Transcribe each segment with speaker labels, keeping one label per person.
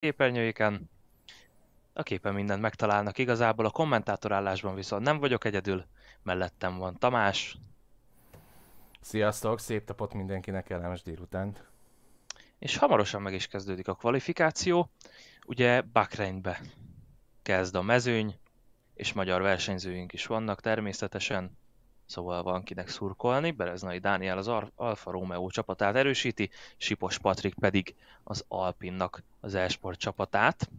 Speaker 1: képernyőiken. A képen mindent megtalálnak igazából, a kommentátorállásban viszont nem vagyok egyedül, mellettem van Tamás. Sziasztok, szép tapot mindenkinek, kellemes délutánt. És hamarosan meg is kezdődik a kvalifikáció, ugye Bakreinbe kezd a mezőny, és magyar versenyzőink is vannak természetesen. Szóval van kinek szurkolni, Bereznai Dániel az Alfa Romeo csapatát erősíti, Sipos Patrik pedig az Alpinnak az E-sport csapatát.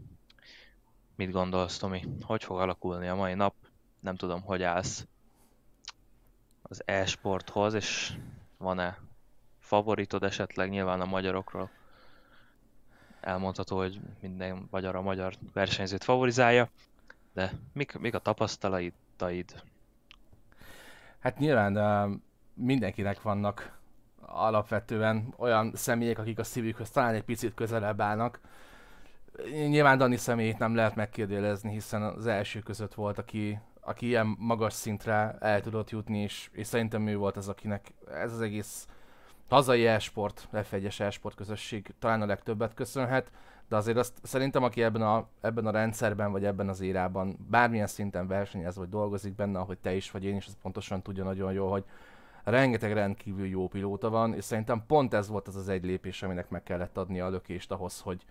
Speaker 1: Mit gondolsz, Tomi? Hogy fog alakulni a mai nap? Nem tudom, hogy állsz az e-sporthoz, és van-e favoritod esetleg nyilván a magyarokról? Elmondható, hogy minden magyar a magyar versenyzőt favorizálja, de mik, mik a tapasztalataid
Speaker 2: Hát nyilván uh, mindenkinek vannak alapvetően olyan személyek, akik a szívükhöz talán egy picit közelebb állnak. Nyilván Dani személyét nem lehet megkérdőjelezni, hiszen az első között volt, aki, aki ilyen magas szintre el tudott jutni, és, és szerintem ő volt az, akinek ez az egész hazai e-sport, f 1 e-sport közösség talán a legtöbbet köszönhet, de azért azt szerintem, aki ebben a, ebben a rendszerben, vagy ebben az írában bármilyen szinten versenyez, vagy dolgozik benne, ahogy te is, vagy én is, az pontosan tudja nagyon jól, hogy rengeteg rendkívül jó pilóta van, és szerintem pont ez volt az az egy lépés, aminek meg kellett adni a lökést ahhoz, hogy,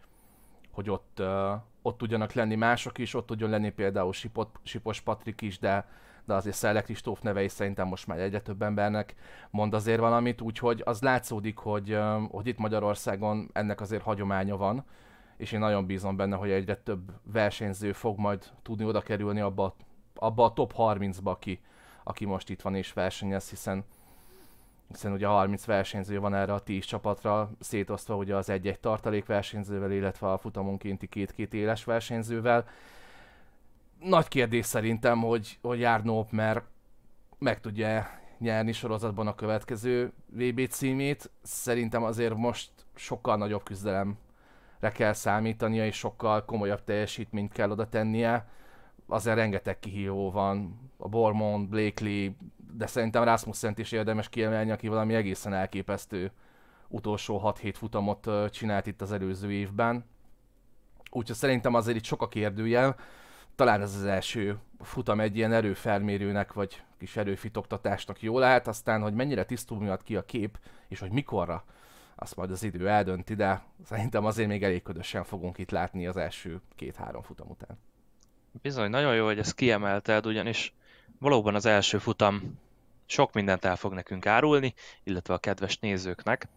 Speaker 2: hogy ott, uh, ott tudjanak lenni mások is, ott tudjon lenni például Sipot, Sipos Patrik is, de, de azért Szellek Kristóf neve is szerintem most már egyre több embernek mond azért valamit, úgyhogy az látszódik, hogy, uh, hogy itt Magyarországon ennek azért hagyománya van, és én nagyon bízom benne, hogy egyre több versenyző fog majd tudni oda kerülni abba, abba a top 30-ba, aki, aki most itt van és versenyez, hiszen hiszen ugye 30 versenyző van erre a 10 csapatra, szétosztva ugye az egy-egy tartalék versenyzővel, illetve a futamonkénti két-két éles versenyzővel. Nagy kérdés szerintem, hogy, hogy Járnóp mert meg tudja nyerni sorozatban a következő VB címét. Szerintem azért most sokkal nagyobb küzdelem le kell számítania, és sokkal komolyabb teljesítményt kell oda tennie. Azért rengeteg kihívó van, a Bormond, Blakely, de szerintem Rasmussen-t is érdemes kiemelni, aki valami egészen elképesztő utolsó 6-7 futamot csinált itt az előző évben. Úgyhogy szerintem azért itt sok a kérdőjel. Talán ez az első futam egy ilyen erőfelmérőnek, vagy kis erőfitoktatásnak jó lehet, aztán, hogy mennyire tisztul miatt ki a kép, és hogy mikorra azt majd az idő eldönti, de szerintem azért még elég ködösen fogunk itt látni az első két-három futam után.
Speaker 1: Bizony, nagyon jó, hogy ezt kiemelted, ugyanis valóban az első futam sok mindent el fog nekünk árulni, illetve a kedves nézőknek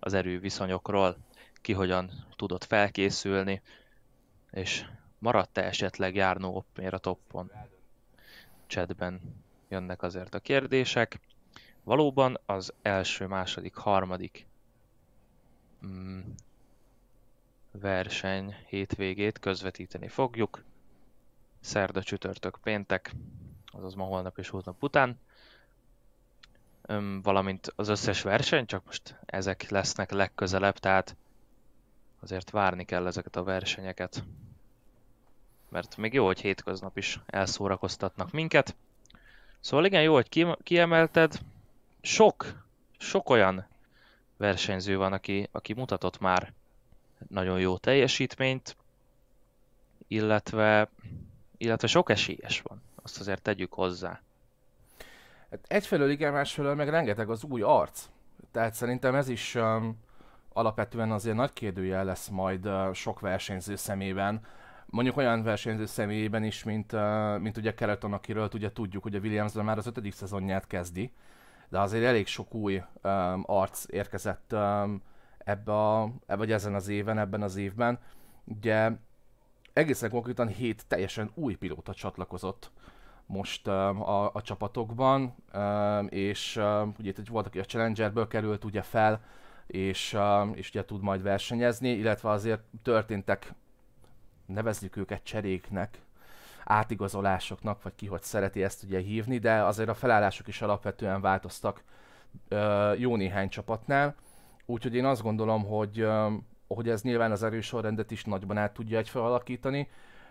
Speaker 1: az erőviszonyokról, ki hogyan tudott felkészülni, és maradt-e esetleg járnó a toppon? Csetben jönnek azért a kérdések. Valóban az első, második, harmadik mm, verseny hétvégét közvetíteni fogjuk. Szerda, csütörtök, péntek, azaz ma, holnap és hónap után. Öm, valamint az összes verseny, csak most ezek lesznek legközelebb, tehát azért várni kell ezeket a versenyeket. Mert még jó, hogy hétköznap is elszórakoztatnak minket. Szóval igen, jó, hogy kiemelted. Sok, sok olyan versenyző van, aki, aki mutatott már nagyon jó teljesítményt, illetve, illetve sok esélyes van, azt azért tegyük hozzá.
Speaker 2: Hát egyfelől igen, másfelől meg rengeteg az új arc. Tehát szerintem ez is um, alapvetően azért nagy kérdője lesz majd uh, sok versenyző szemében. Mondjuk olyan versenyző személyében is, mint, uh, mint ugye Kereton, akiről ugye tudjuk, hogy a Williams már az ötödik szezonját kezdi. Uh, de azért elég sok új um, arc érkezett um, ebbe a, e, vagy ezen az éven, ebben az évben. Ugye egészen konkrétan hét teljesen új pilóta csatlakozott most um, a, a csapatokban, um, és um, ugye itt volt, aki a Challengerből került ugye fel, és, um, és ugye tud majd versenyezni, illetve azért történtek, nevezzük őket cseréknek, átigazolásoknak, vagy ki hogy szereti ezt ugye hívni, de azért a felállások is alapvetően változtak ö, jó néhány csapatnál. Úgyhogy én azt gondolom, hogy, ö, hogy ez nyilván az erős sorrendet is nagyban át tudja egy alakítani.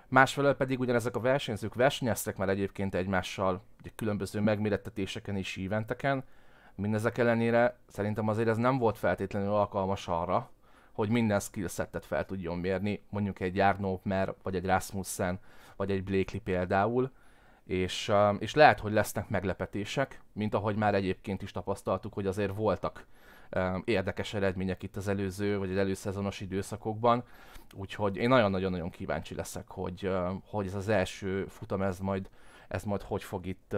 Speaker 2: Másfelől pedig ugyanezek a versenyzők versenyeztek már egyébként egymással ugye, különböző megmérettetéseken és éventeken. Mindezek ellenére szerintem azért ez nem volt feltétlenül alkalmas arra, hogy minden skillsetet fel tudjon mérni, mondjuk egy Jarno vagy egy Rasmussen vagy egy Blakely például, és, um, és lehet, hogy lesznek meglepetések, mint ahogy már egyébként is tapasztaltuk, hogy azért voltak um, érdekes eredmények itt az előző, vagy az előszezonos időszakokban, úgyhogy én nagyon-nagyon-nagyon kíváncsi leszek, hogy, um, hogy ez az első futam, ez majd, ez majd hogy fog itt,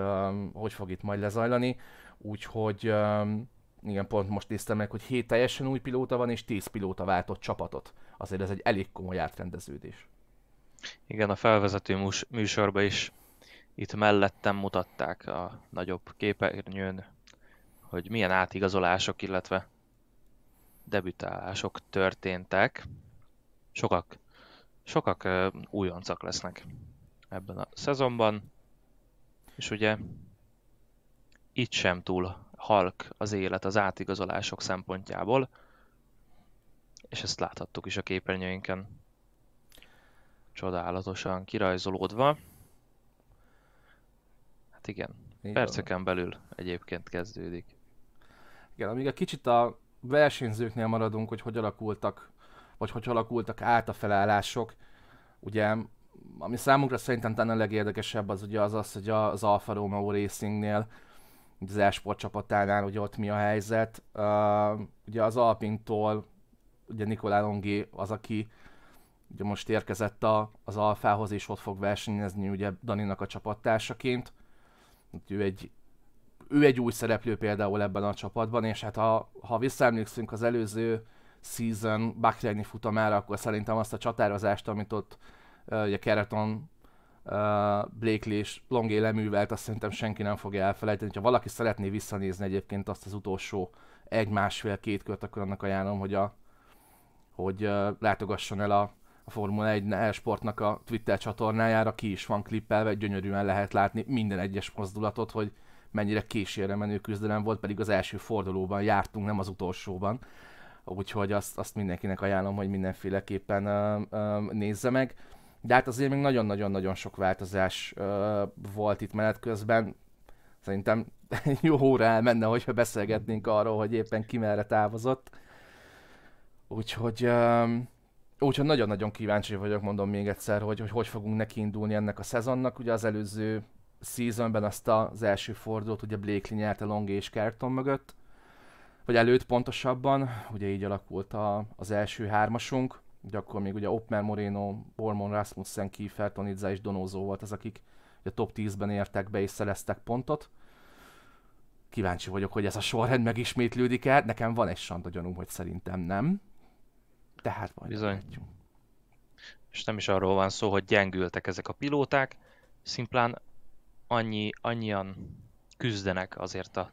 Speaker 2: hogy fog itt majd lezajlani, úgyhogy igen, pont most néztem meg, hogy 7 teljesen új pilóta van, és 10 pilóta váltott csapatot. Azért ez egy elég komoly átrendeződés.
Speaker 1: Igen, a felvezető műsorban is itt mellettem mutatták a nagyobb képernyőn, hogy milyen átigazolások, illetve debütálások történtek. Sokak, sokak újoncak lesznek ebben a szezonban, és ugye itt sem túl halk az élet az átigazolások szempontjából, és ezt láthattuk is a képernyőinken csodálatosan kirajzolódva. Hát igen, igen. perceken belül egyébként kezdődik.
Speaker 2: Igen, amíg egy kicsit a versenyzőknél maradunk, hogy hogy alakultak, vagy hogy alakultak át a felállások, ugye ami számunkra szerintem talán a legérdekesebb az ugye az az, hogy az Alfa Romeo Racingnél, az e-sport csapatánál, hogy ott mi a helyzet. Uh, ugye az Alpintól ugye Nikolá Longi az, aki ugye most érkezett a, az Alfához, és ott fog versenyezni ugye Daninak a csapattársaként. Ő egy, ő egy új szereplő például ebben a csapatban, és hát ha, ha visszaemlékszünk az előző season Bakregni futamára, akkor szerintem azt a csatározást, amit ott ugye Kereton, Blakely és Longé leművelt, azt szerintem senki nem fogja elfelejteni. Ha valaki szeretné visszanézni egyébként azt az utolsó egy-másfél-két kört, akkor annak ajánlom, hogy, a, hogy látogasson el a a Formula 1 e-sportnak a Twitter csatornájára ki is van klippelve, gyönyörűen lehet látni minden egyes mozdulatot, hogy mennyire késére menő küzdelem volt, pedig az első fordulóban jártunk, nem az utolsóban. Úgyhogy azt, azt mindenkinek ajánlom, hogy mindenféleképpen ö, ö, nézze meg. De hát azért még nagyon-nagyon-nagyon sok változás ö, volt itt menet közben. Szerintem jó óra elmenne, hogyha beszélgetnénk arról, hogy éppen ki merre távozott. Úgyhogy... Ö, Úgyhogy nagyon-nagyon kíváncsi vagyok, mondom még egyszer, hogy hogy, hogy fogunk nekiindulni ennek a szezonnak. Ugye az előző szezonban azt az első fordulót ugye Blakely nyerte Long és Kerton mögött, vagy előtt pontosabban, ugye így alakult a, az első hármasunk, ugye akkor még ugye Opmer Moreno, Bormon Rasmussen, Kiefer, Tonidza és Donózó volt az, akik a top 10-ben értek be és szereztek pontot. Kíváncsi vagyok, hogy ez a sorrend megismétlődik-e, nekem van egy sanda gyanúm, hogy szerintem nem, tehát majd
Speaker 1: Bizony. Látjuk. És nem is arról van szó, hogy gyengültek ezek a pilóták, szimplán annyi, annyian küzdenek azért a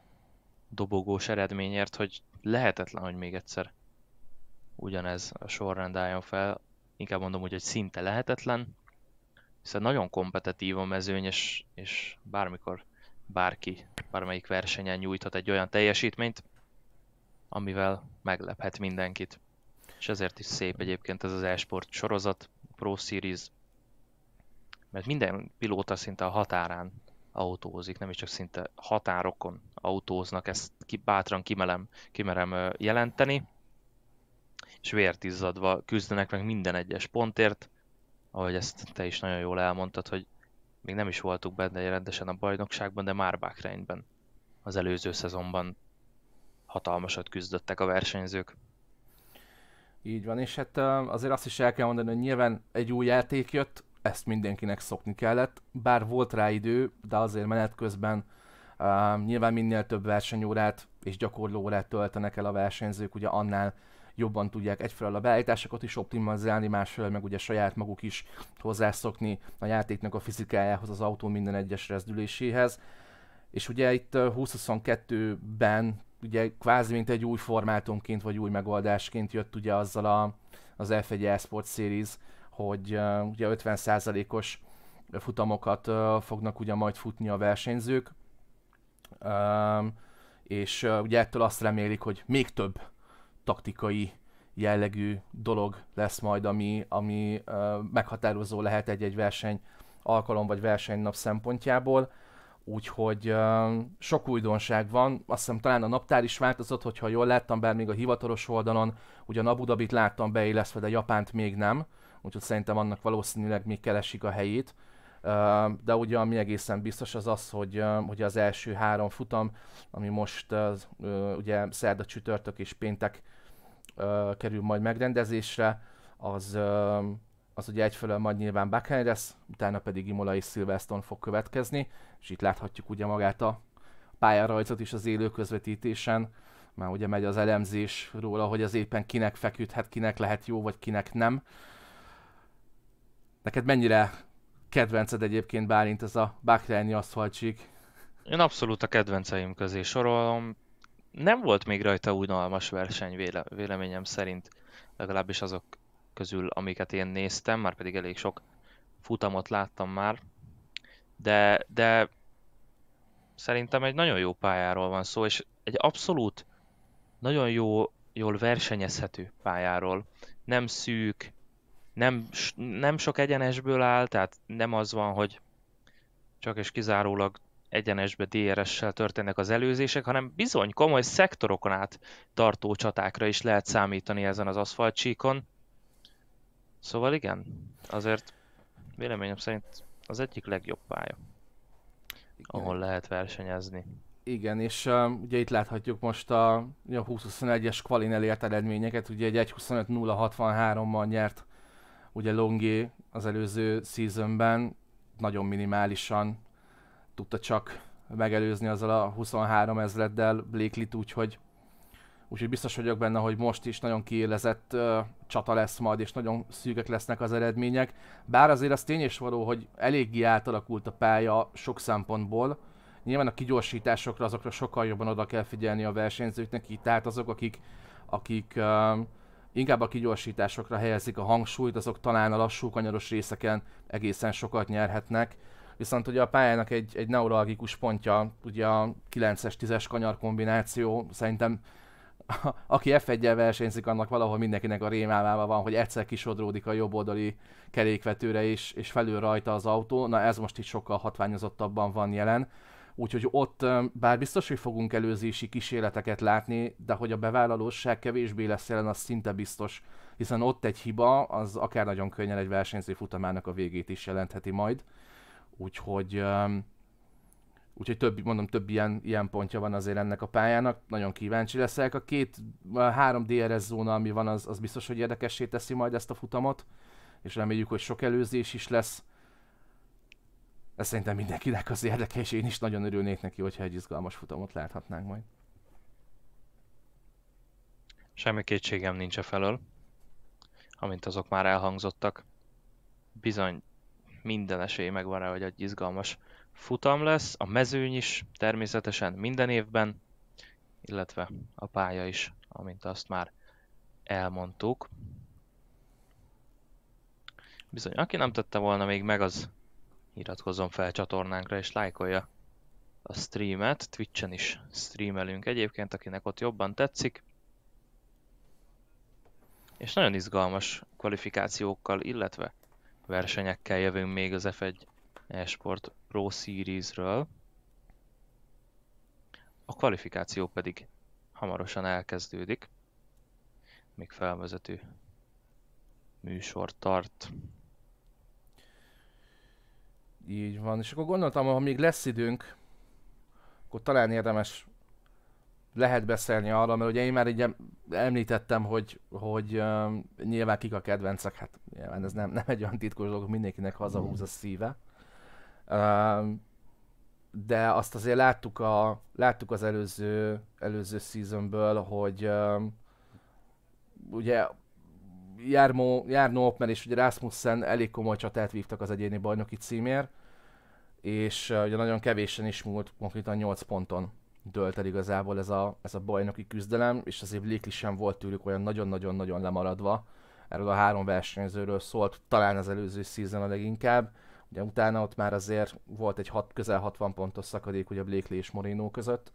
Speaker 1: dobogós eredményért, hogy lehetetlen, hogy még egyszer ugyanez a sorrend álljon fel. Inkább mondom hogy hogy szinte lehetetlen, hiszen nagyon kompetitív a mezőny, és, és bármikor bárki, bármelyik versenyen nyújthat egy olyan teljesítményt, amivel meglephet mindenkit és ezért is szép egyébként ez az e-sport sorozat, Pro Series, mert minden pilóta szinte a határán autózik, nem is csak szinte határokon autóznak, ezt ki, bátran kimelem, kimerem jelenteni, és vértizzadva küzdenek meg minden egyes pontért, ahogy ezt te is nagyon jól elmondtad, hogy még nem is voltuk benne rendesen a bajnokságban, de már Bákreinben az előző szezonban hatalmasat küzdöttek a versenyzők.
Speaker 2: Így van, és hát azért azt is el kell mondani, hogy nyilván egy új játék jött, ezt mindenkinek szokni kellett, bár volt rá idő, de azért menet közben uh, nyilván minél több versenyórát és gyakorlóórát töltenek el a versenyzők, ugye annál jobban tudják egyfelől a beállításokat is optimalizálni, másfelől meg ugye saját maguk is hozzászokni a játéknak a fizikájához, az autó minden egyes rezdüléséhez. És ugye itt 2022-ben ugye kvázi mint egy új formátumként, vagy új megoldásként jött ugye azzal a, az F1 Esports Series, hogy uh, ugye 50%-os futamokat uh, fognak ugye majd futni a versenyzők, uh, és uh, ugye ettől azt remélik, hogy még több taktikai jellegű dolog lesz majd, ami, ami uh, meghatározó lehet egy-egy verseny alkalom vagy versenynap szempontjából. Úgyhogy uh, sok újdonság van, azt hiszem talán a naptár is változott, hogyha jól láttam, bár még a hivatalos oldalon, ugye a Dhabit láttam beillesztve, de Japánt még nem, úgyhogy szerintem annak valószínűleg még keresik a helyét. Uh, de ugye ami egészen biztos az az, hogy, uh, hogy az első három futam, ami most uh, ugye szerda, csütörtök és péntek kerül majd megrendezésre, az az ugye egyfelől majd nyilván Buckhead lesz, utána pedig Imola és Silverstone fog következni, és itt láthatjuk ugye magát a pályarajzot is az élő közvetítésen, már ugye megy az elemzés róla, hogy az éppen kinek feküdhet, kinek lehet jó, vagy kinek nem. Neked mennyire kedvenced egyébként Bálint ez a Bakrányi aszfaltsík?
Speaker 1: Én abszolút a kedvenceim közé sorolom. Nem volt még rajta unalmas verseny véle, véleményem szerint, legalábbis azok közül, amiket én néztem, már pedig elég sok futamot láttam már, de, de szerintem egy nagyon jó pályáról van szó, és egy abszolút nagyon jó, jól versenyezhető pályáról. Nem szűk, nem, nem sok egyenesből áll, tehát nem az van, hogy csak és kizárólag egyenesbe DRS-sel er történnek az előzések, hanem bizony komoly szektorokon át tartó csatákra is lehet számítani ezen az aszfaltcsíkon. Szóval igen, azért véleményem szerint az egyik legjobb pálya, igen. ahol lehet versenyezni.
Speaker 2: Igen, és uh, ugye itt láthatjuk most a, a 2021-es Qualin elért eredményeket, ugye egy 1.25.063-mal nyert ugye Longi az előző szezonban nagyon minimálisan tudta csak megelőzni azzal a 23 ezreddel Blakely-t, úgyhogy úgyhogy biztos vagyok benne, hogy most is nagyon kiélezett ö, csata lesz majd, és nagyon szűkek lesznek az eredmények. Bár azért az tény és való, hogy eléggé átalakult a pálya sok szempontból, nyilván a kigyorsításokra, azokra sokkal jobban oda kell figyelni a versenyzőknek, így tehát azok, akik, akik ö, inkább a kigyorsításokra helyezik a hangsúlyt, azok talán a lassú kanyaros részeken egészen sokat nyerhetnek. Viszont ugye a pályának egy, egy neuralgikus pontja, ugye a 9-es, 10-es kanyar kombináció szerintem aki f 1 versenyzik, annak valahol mindenkinek a rémálmában van, hogy egyszer kisodródik a jobb oldali kerékvetőre, is és felül rajta az autó. Na ez most itt sokkal hatványozottabban van jelen. Úgyhogy ott bár biztos, hogy fogunk előzési kísérleteket látni, de hogy a bevállalóság kevésbé lesz jelen, az szinte biztos, hiszen ott egy hiba, az akár nagyon könnyen egy versenyző futamának a végét is jelentheti majd. Úgyhogy Úgyhogy több, mondom, több ilyen, ilyen pontja van azért ennek a pályának, nagyon kíváncsi leszek. A két, a három DRS zóna, ami van, az, az biztos, hogy érdekessé teszi majd ezt a futamot, és reméljük, hogy sok előzés is lesz. Ez szerintem mindenkinek az érdeke, és én is nagyon
Speaker 1: örülnék neki, hogyha egy izgalmas
Speaker 2: futamot láthatnánk majd.
Speaker 1: Semmi kétségem nincs a e felől, amint azok már elhangzottak. Bizony minden esély megvan rá, hogy egy izgalmas futam lesz, a mezőny is természetesen minden évben, illetve a pálya is, amint azt már elmondtuk. Bizony, aki nem tette volna még meg, az iratkozzon fel csatornánkra és lájkolja a streamet. Twitchen is streamelünk egyébként, akinek ott jobban tetszik. És nagyon izgalmas kvalifikációkkal, illetve versenyekkel jövünk még az F1 Esport Pro Series-ről. A kvalifikáció pedig hamarosan elkezdődik, még felvezető műsor tart.
Speaker 2: Így van, és akkor gondoltam, ha még lesz időnk, akkor talán érdemes lehet beszélni arra, mert ugye én már így említettem, hogy, hogy uh, nyilván kik a kedvencek, hát nyilván ez nem, nem egy olyan titkos dolog, mindenkinek hazahúz a szíve de azt azért láttuk, a, láttuk az előző, előző seasonből, hogy ugye Jármó, Járnó Opmer és ugye Rasmussen elég komoly csatát vívtak az egyéni bajnoki címért, és ugye nagyon kevésen is múlt, konkrétan 8 ponton dölt el igazából ez a, ez a bajnoki küzdelem, és azért Lékli sem volt tőlük olyan nagyon-nagyon-nagyon lemaradva. Erről a három versenyzőről szólt talán az előző season a leginkább. Ugye utána ott már azért volt egy hat, közel 60 pontos szakadék ugye Blakely és Morino között.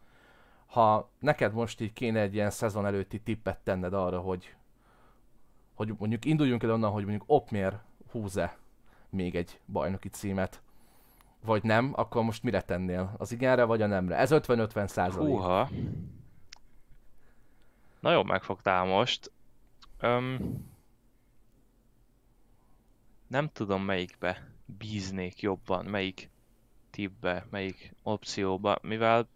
Speaker 2: Ha neked most így kéne egy ilyen szezon előtti tippet tenned arra, hogy, hogy mondjuk induljunk el onnan, hogy mondjuk Opmér húze még egy bajnoki címet, vagy nem, akkor most mire tennél? Az igenre vagy a nemre? Ez 50-50 százalék.
Speaker 1: Húha. Nagyon megfogtál most. Öm, nem tudom melyikbe bíznék jobban, melyik tippbe, melyik opcióba, mivel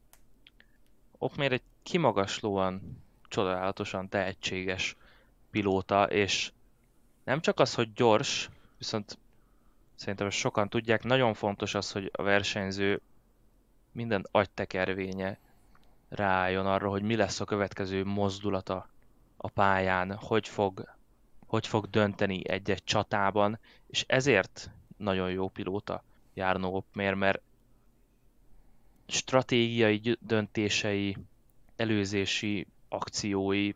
Speaker 1: Okmér egy kimagaslóan, csodálatosan tehetséges pilóta, és nem csak az, hogy gyors, viszont szerintem sokan tudják, nagyon fontos az, hogy a versenyző minden agytekervénye rájön arra, hogy mi lesz a következő mozdulata a pályán, hogy fog, hogy fog dönteni egy-egy csatában, és ezért nagyon jó pilóta Járnó Opmér, mert stratégiai döntései, előzési akciói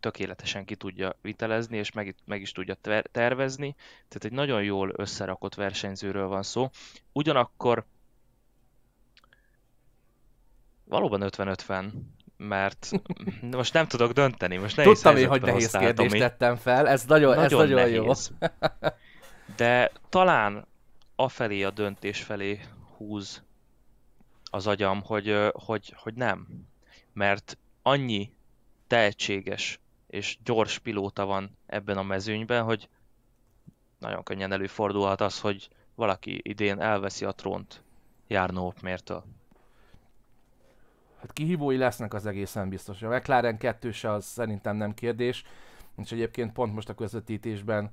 Speaker 1: tökéletesen ki tudja vitelezni, és meg, meg is tudja tervezni. Tehát egy nagyon jól összerakott versenyzőről van szó. Ugyanakkor valóban 50-50 mert most nem tudok dönteni, most nehéz Tudtam én, hogy nehéz kérdést így. tettem fel, ez nagyon, nagyon, ez nagyon jó. De talán afelé a döntés felé húz az agyam, hogy, hogy, hogy nem. Mert annyi tehetséges és gyors pilóta van ebben a mezőnyben, hogy nagyon könnyen előfordulhat az, hogy valaki idén elveszi a trónt mértől
Speaker 2: hát kihívói lesznek az egészen biztos. A McLaren 2 az szerintem nem kérdés, és egyébként pont most a közvetítésben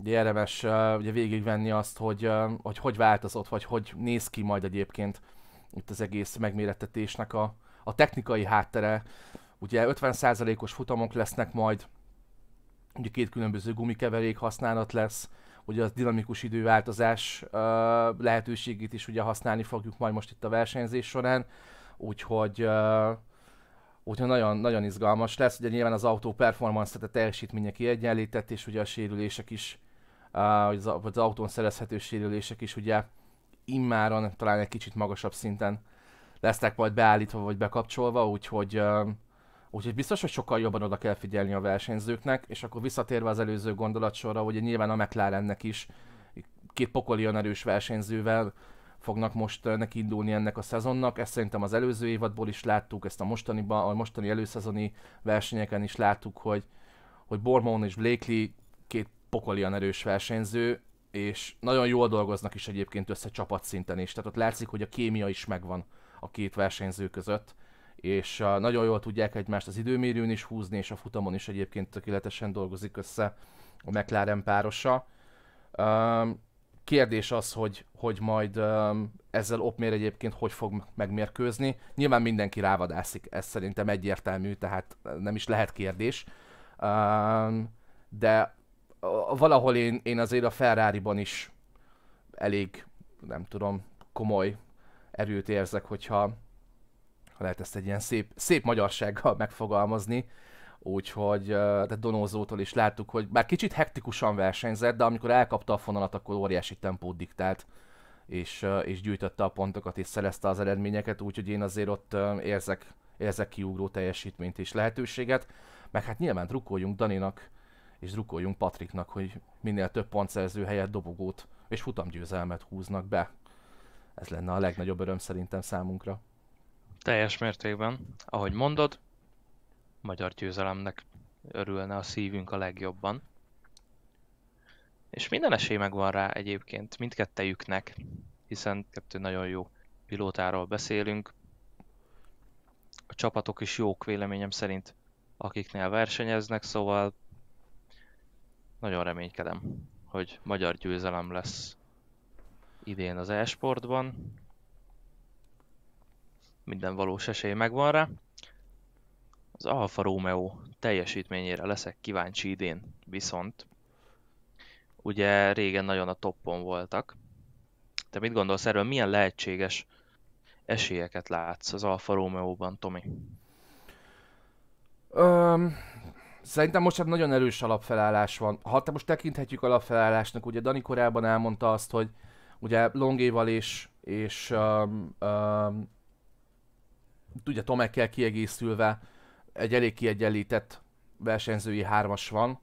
Speaker 2: ugye érdemes uh, ugye végigvenni azt, hogy, uh, hogy hogy változott, vagy hogy néz ki majd egyébként itt az egész megmérettetésnek a, a technikai háttere. Ugye 50%-os futamok lesznek majd, ugye két különböző gumikeverék használat lesz, ugye az dinamikus időváltozás uh, lehetőségét is ugye használni fogjuk majd most itt a versenyzés során úgyhogy uh, Úgyhogy nagyon, nagyon izgalmas lesz, ugye nyilván az autó performance tehát a teljesítménye kiegyenlített, és ugye a sérülések is, az, az autón szerezhető sérülések is ugye immáron talán egy kicsit magasabb szinten lesznek majd beállítva vagy bekapcsolva, úgyhogy, úgyhogy biztos, hogy sokkal jobban oda kell figyelni a versenyzőknek, és akkor visszatérve az előző gondolatsorra, ugye nyilván a McLarennek is két pokolion erős versenyzővel fognak most neki indulni ennek a szezonnak. Ezt szerintem az előző évadból is láttuk, ezt a mostani, a mostani előszezoni versenyeken is láttuk, hogy, hogy Bormon és Blakely két pokolian erős versenyző, és nagyon jól dolgoznak is egyébként össze csapatszinten is. Tehát ott látszik, hogy a kémia is megvan a két versenyző között, és nagyon jól tudják egymást az időmérőn is húzni, és a futamon is egyébként tökéletesen dolgozik össze a McLaren párosa. Kérdés az, hogy, hogy majd ezzel Opmér egyébként hogy fog megmérkőzni. Nyilván mindenki rávadászik, ez szerintem egyértelmű, tehát nem is lehet kérdés. De valahol én, én azért a Ferrari-ban is elég, nem tudom, komoly erőt érzek, hogyha lehet ezt egy ilyen szép, szép magyarsággal megfogalmazni, Úgyhogy de Donózótól is láttuk, hogy bár kicsit hektikusan versenyzett, de amikor elkapta a fonalat, akkor óriási tempót diktált, és, és gyűjtötte a pontokat, és szerezte az eredményeket, úgyhogy én azért ott érzek, érzek kiugró teljesítményt és lehetőséget. Meg hát nyilván drukkoljunk Daninak, és drukkoljunk Patriknak, hogy minél több pontszerző helyett dobogót és futamgyőzelmet húznak be. Ez lenne a legnagyobb öröm szerintem számunkra.
Speaker 1: Teljes mértékben. Ahogy mondod, magyar győzelemnek örülne a szívünk a legjobban. És minden esély megvan rá egyébként mindkettejüknek, hiszen kettő nagyon jó pilótáról beszélünk. A csapatok is jók véleményem szerint, akiknél versenyeznek, szóval nagyon reménykedem, hogy magyar győzelem lesz idén az e-sportban. Minden valós esély megvan rá. Az Alfa Romeo teljesítményére leszek kíváncsi idén, viszont ugye régen nagyon a toppon voltak. Te mit gondolsz erről, milyen lehetséges esélyeket látsz az Alfa Romeo-ban, Tomi?
Speaker 2: Um, szerintem most hát nagyon erős alapfelállás van. Ha te most tekinthetjük alapfelállásnak, ugye Dani korábban elmondta azt, hogy ugye Longéval és, és um, um, ugye Tomekkel kiegészülve egy elég kiegyenlített versenyzői hármas van.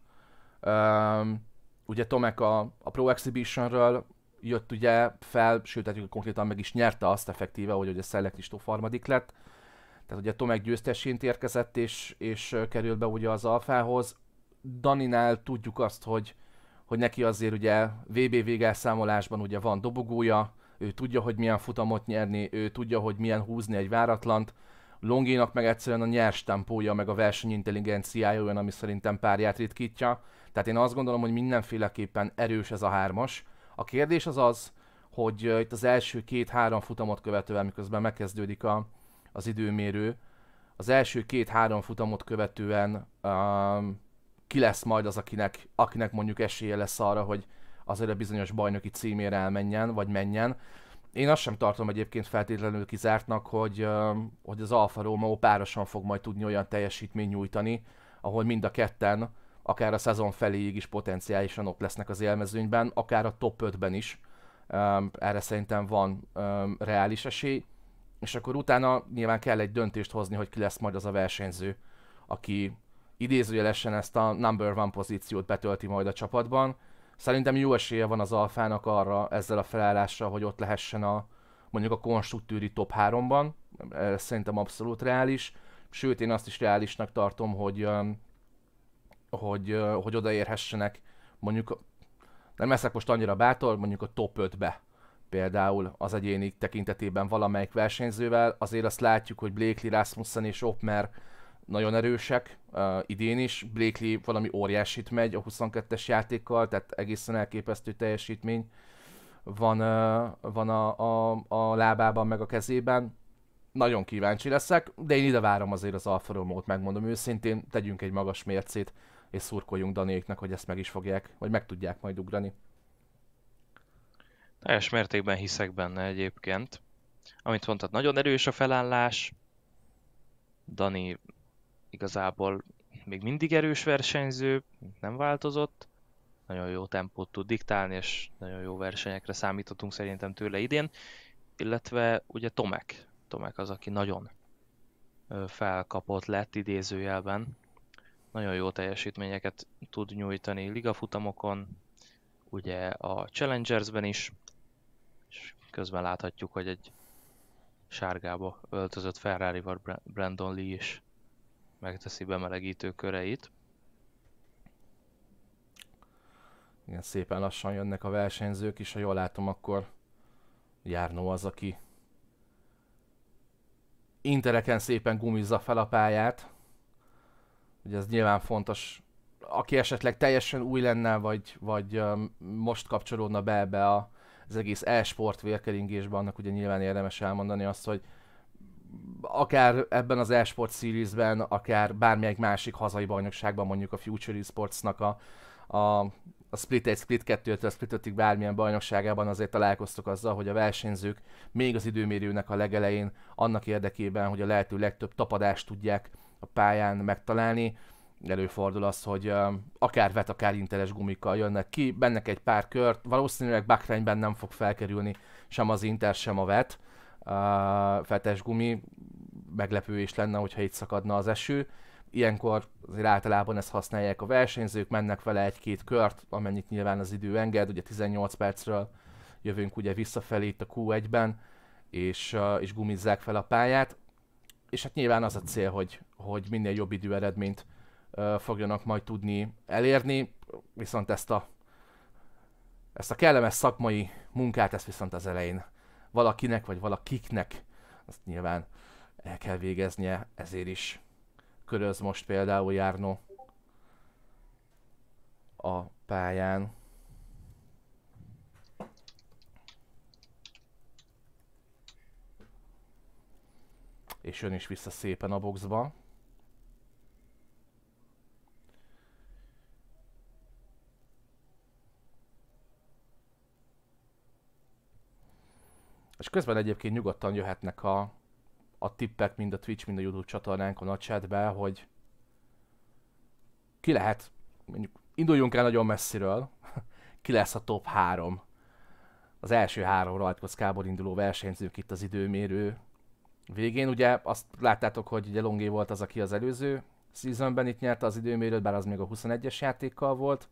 Speaker 2: Um, ugye Tomek a, a Pro Exhibitionről jött ugye fel, sőt, tehát konkrétan meg is nyerte azt effektíve, hogy ugye Szellek Listó harmadik lett. Tehát ugye Tomek győztesként érkezett, és, és került be ugye az Alfához. Daninál tudjuk azt, hogy, hogy neki azért ugye VB végelszámolásban ugye van dobogója, ő tudja, hogy milyen futamot nyerni, ő tudja, hogy milyen húzni egy váratlant, Longinak meg egyszerűen a nyers tempója, meg a versenyintelligenciája olyan, ami szerintem párját ritkítja. Tehát én azt gondolom, hogy mindenféleképpen erős ez a hármas. A kérdés az az, hogy itt az első két-három futamot követően, miközben megkezdődik a, az időmérő, az első két-három futamot követően um, ki lesz majd az, akinek, akinek mondjuk esélye lesz arra, hogy azért a bizonyos bajnoki címére elmenjen, vagy menjen. Én azt sem tartom egyébként feltétlenül kizártnak, hogy, hogy az Alfa Romeo párosan fog majd tudni olyan teljesítményt nyújtani, ahol mind a ketten akár a szezon feléig is potenciálisan ott lesznek az élmezőnyben, akár a top 5-ben is. Erre szerintem van reális esély. És akkor utána nyilván kell egy döntést hozni, hogy ki lesz majd az a versenyző, aki idézőjelesen ezt a number one pozíciót betölti majd a csapatban, Szerintem jó esélye van az Alfának arra ezzel a felállással, hogy ott lehessen a mondjuk a konstruktőri top 3-ban. szerintem abszolút reális. Sőt, én azt is reálisnak tartom, hogy, hogy, hogy odaérhessenek mondjuk, nem leszek most annyira bátor, mondjuk a top 5-be például az egyéni tekintetében valamelyik versenyzővel. Azért azt látjuk, hogy Blakely, Rasmussen és Opmer nagyon erősek, uh, idén is. Blakely valami óriásit megy a 22-es játékkal, tehát egészen elképesztő teljesítmény van, uh, van a, a, a lábában meg a kezében. Nagyon kíváncsi leszek, de én ide várom azért az Alfa Romót, megmondom őszintén, tegyünk egy magas mércét, és szurkoljunk Daniéknak, hogy ezt meg is fogják, vagy meg tudják majd ugrani.
Speaker 1: Teljes mértékben hiszek benne egyébként. Amit mondtad, nagyon erős a felállás. Dani igazából még mindig erős versenyző, nem változott, nagyon jó tempót tud diktálni, és nagyon jó versenyekre számíthatunk szerintem tőle idén, illetve ugye Tomek, Tomek az, aki nagyon felkapott lett idézőjelben, nagyon jó teljesítményeket tud nyújtani ligafutamokon, ugye a Challengersben is, és közben láthatjuk, hogy egy sárgába öltözött Ferrari-val Brandon Lee is megteszi bemelegítő köreit.
Speaker 2: Igen, szépen lassan jönnek a versenyzők is, ha jól látom, akkor járnó az, aki intereken szépen gumizza fel a pályát. Ugye ez nyilván fontos, aki esetleg teljesen új lenne, vagy, vagy most kapcsolódna be ebbe a, az egész e-sport vérkeringésbe, annak ugye nyilván érdemes elmondani azt, hogy akár ebben az eSport Series-ben, akár bármelyik másik hazai bajnokságban, mondjuk a Future Esports-nak a, a, a Split 1, Split 2-től Split 5 bármilyen bajnokságában azért találkoztok azzal, hogy a versenyzők még az időmérőnek a legelején annak érdekében, hogy a lehető legtöbb tapadást tudják a pályán megtalálni, előfordul az, hogy uh, akár vet, akár interes gumikkal jönnek ki, bennek egy pár kört, valószínűleg bakrányben nem fog felkerülni sem az inter, sem a vet, fetes gumi, meglepő is lenne, hogyha itt szakadna az eső. Ilyenkor azért általában ezt használják a versenyzők, mennek vele egy-két kört, amennyit nyilván az idő enged, ugye 18 percről jövünk ugye visszafelé itt a Q1-ben, és, és gumizzák fel a pályát. És hát nyilván az a cél, hogy, hogy minél jobb idő uh, fogjanak majd tudni elérni, viszont ezt a, ezt a kellemes szakmai munkát, ezt viszont az elején valakinek vagy valakiknek azt nyilván el kell végeznie, ezért is köröz most például járnó a pályán. És jön is vissza szépen a boxba. És közben egyébként nyugodtan jöhetnek a, a tippek mind a Twitch, mind a YouTube csatornánkon a chatbe, hogy ki lehet, mondjuk induljunk el nagyon messziről, ki lesz a top 3. Az első három rajtkockából induló versenyzők itt az időmérő végén. Ugye azt láttátok, hogy ugye Longé volt az, aki az előző seasonben itt nyerte az időmérőt, bár az még a 21-es játékkal volt.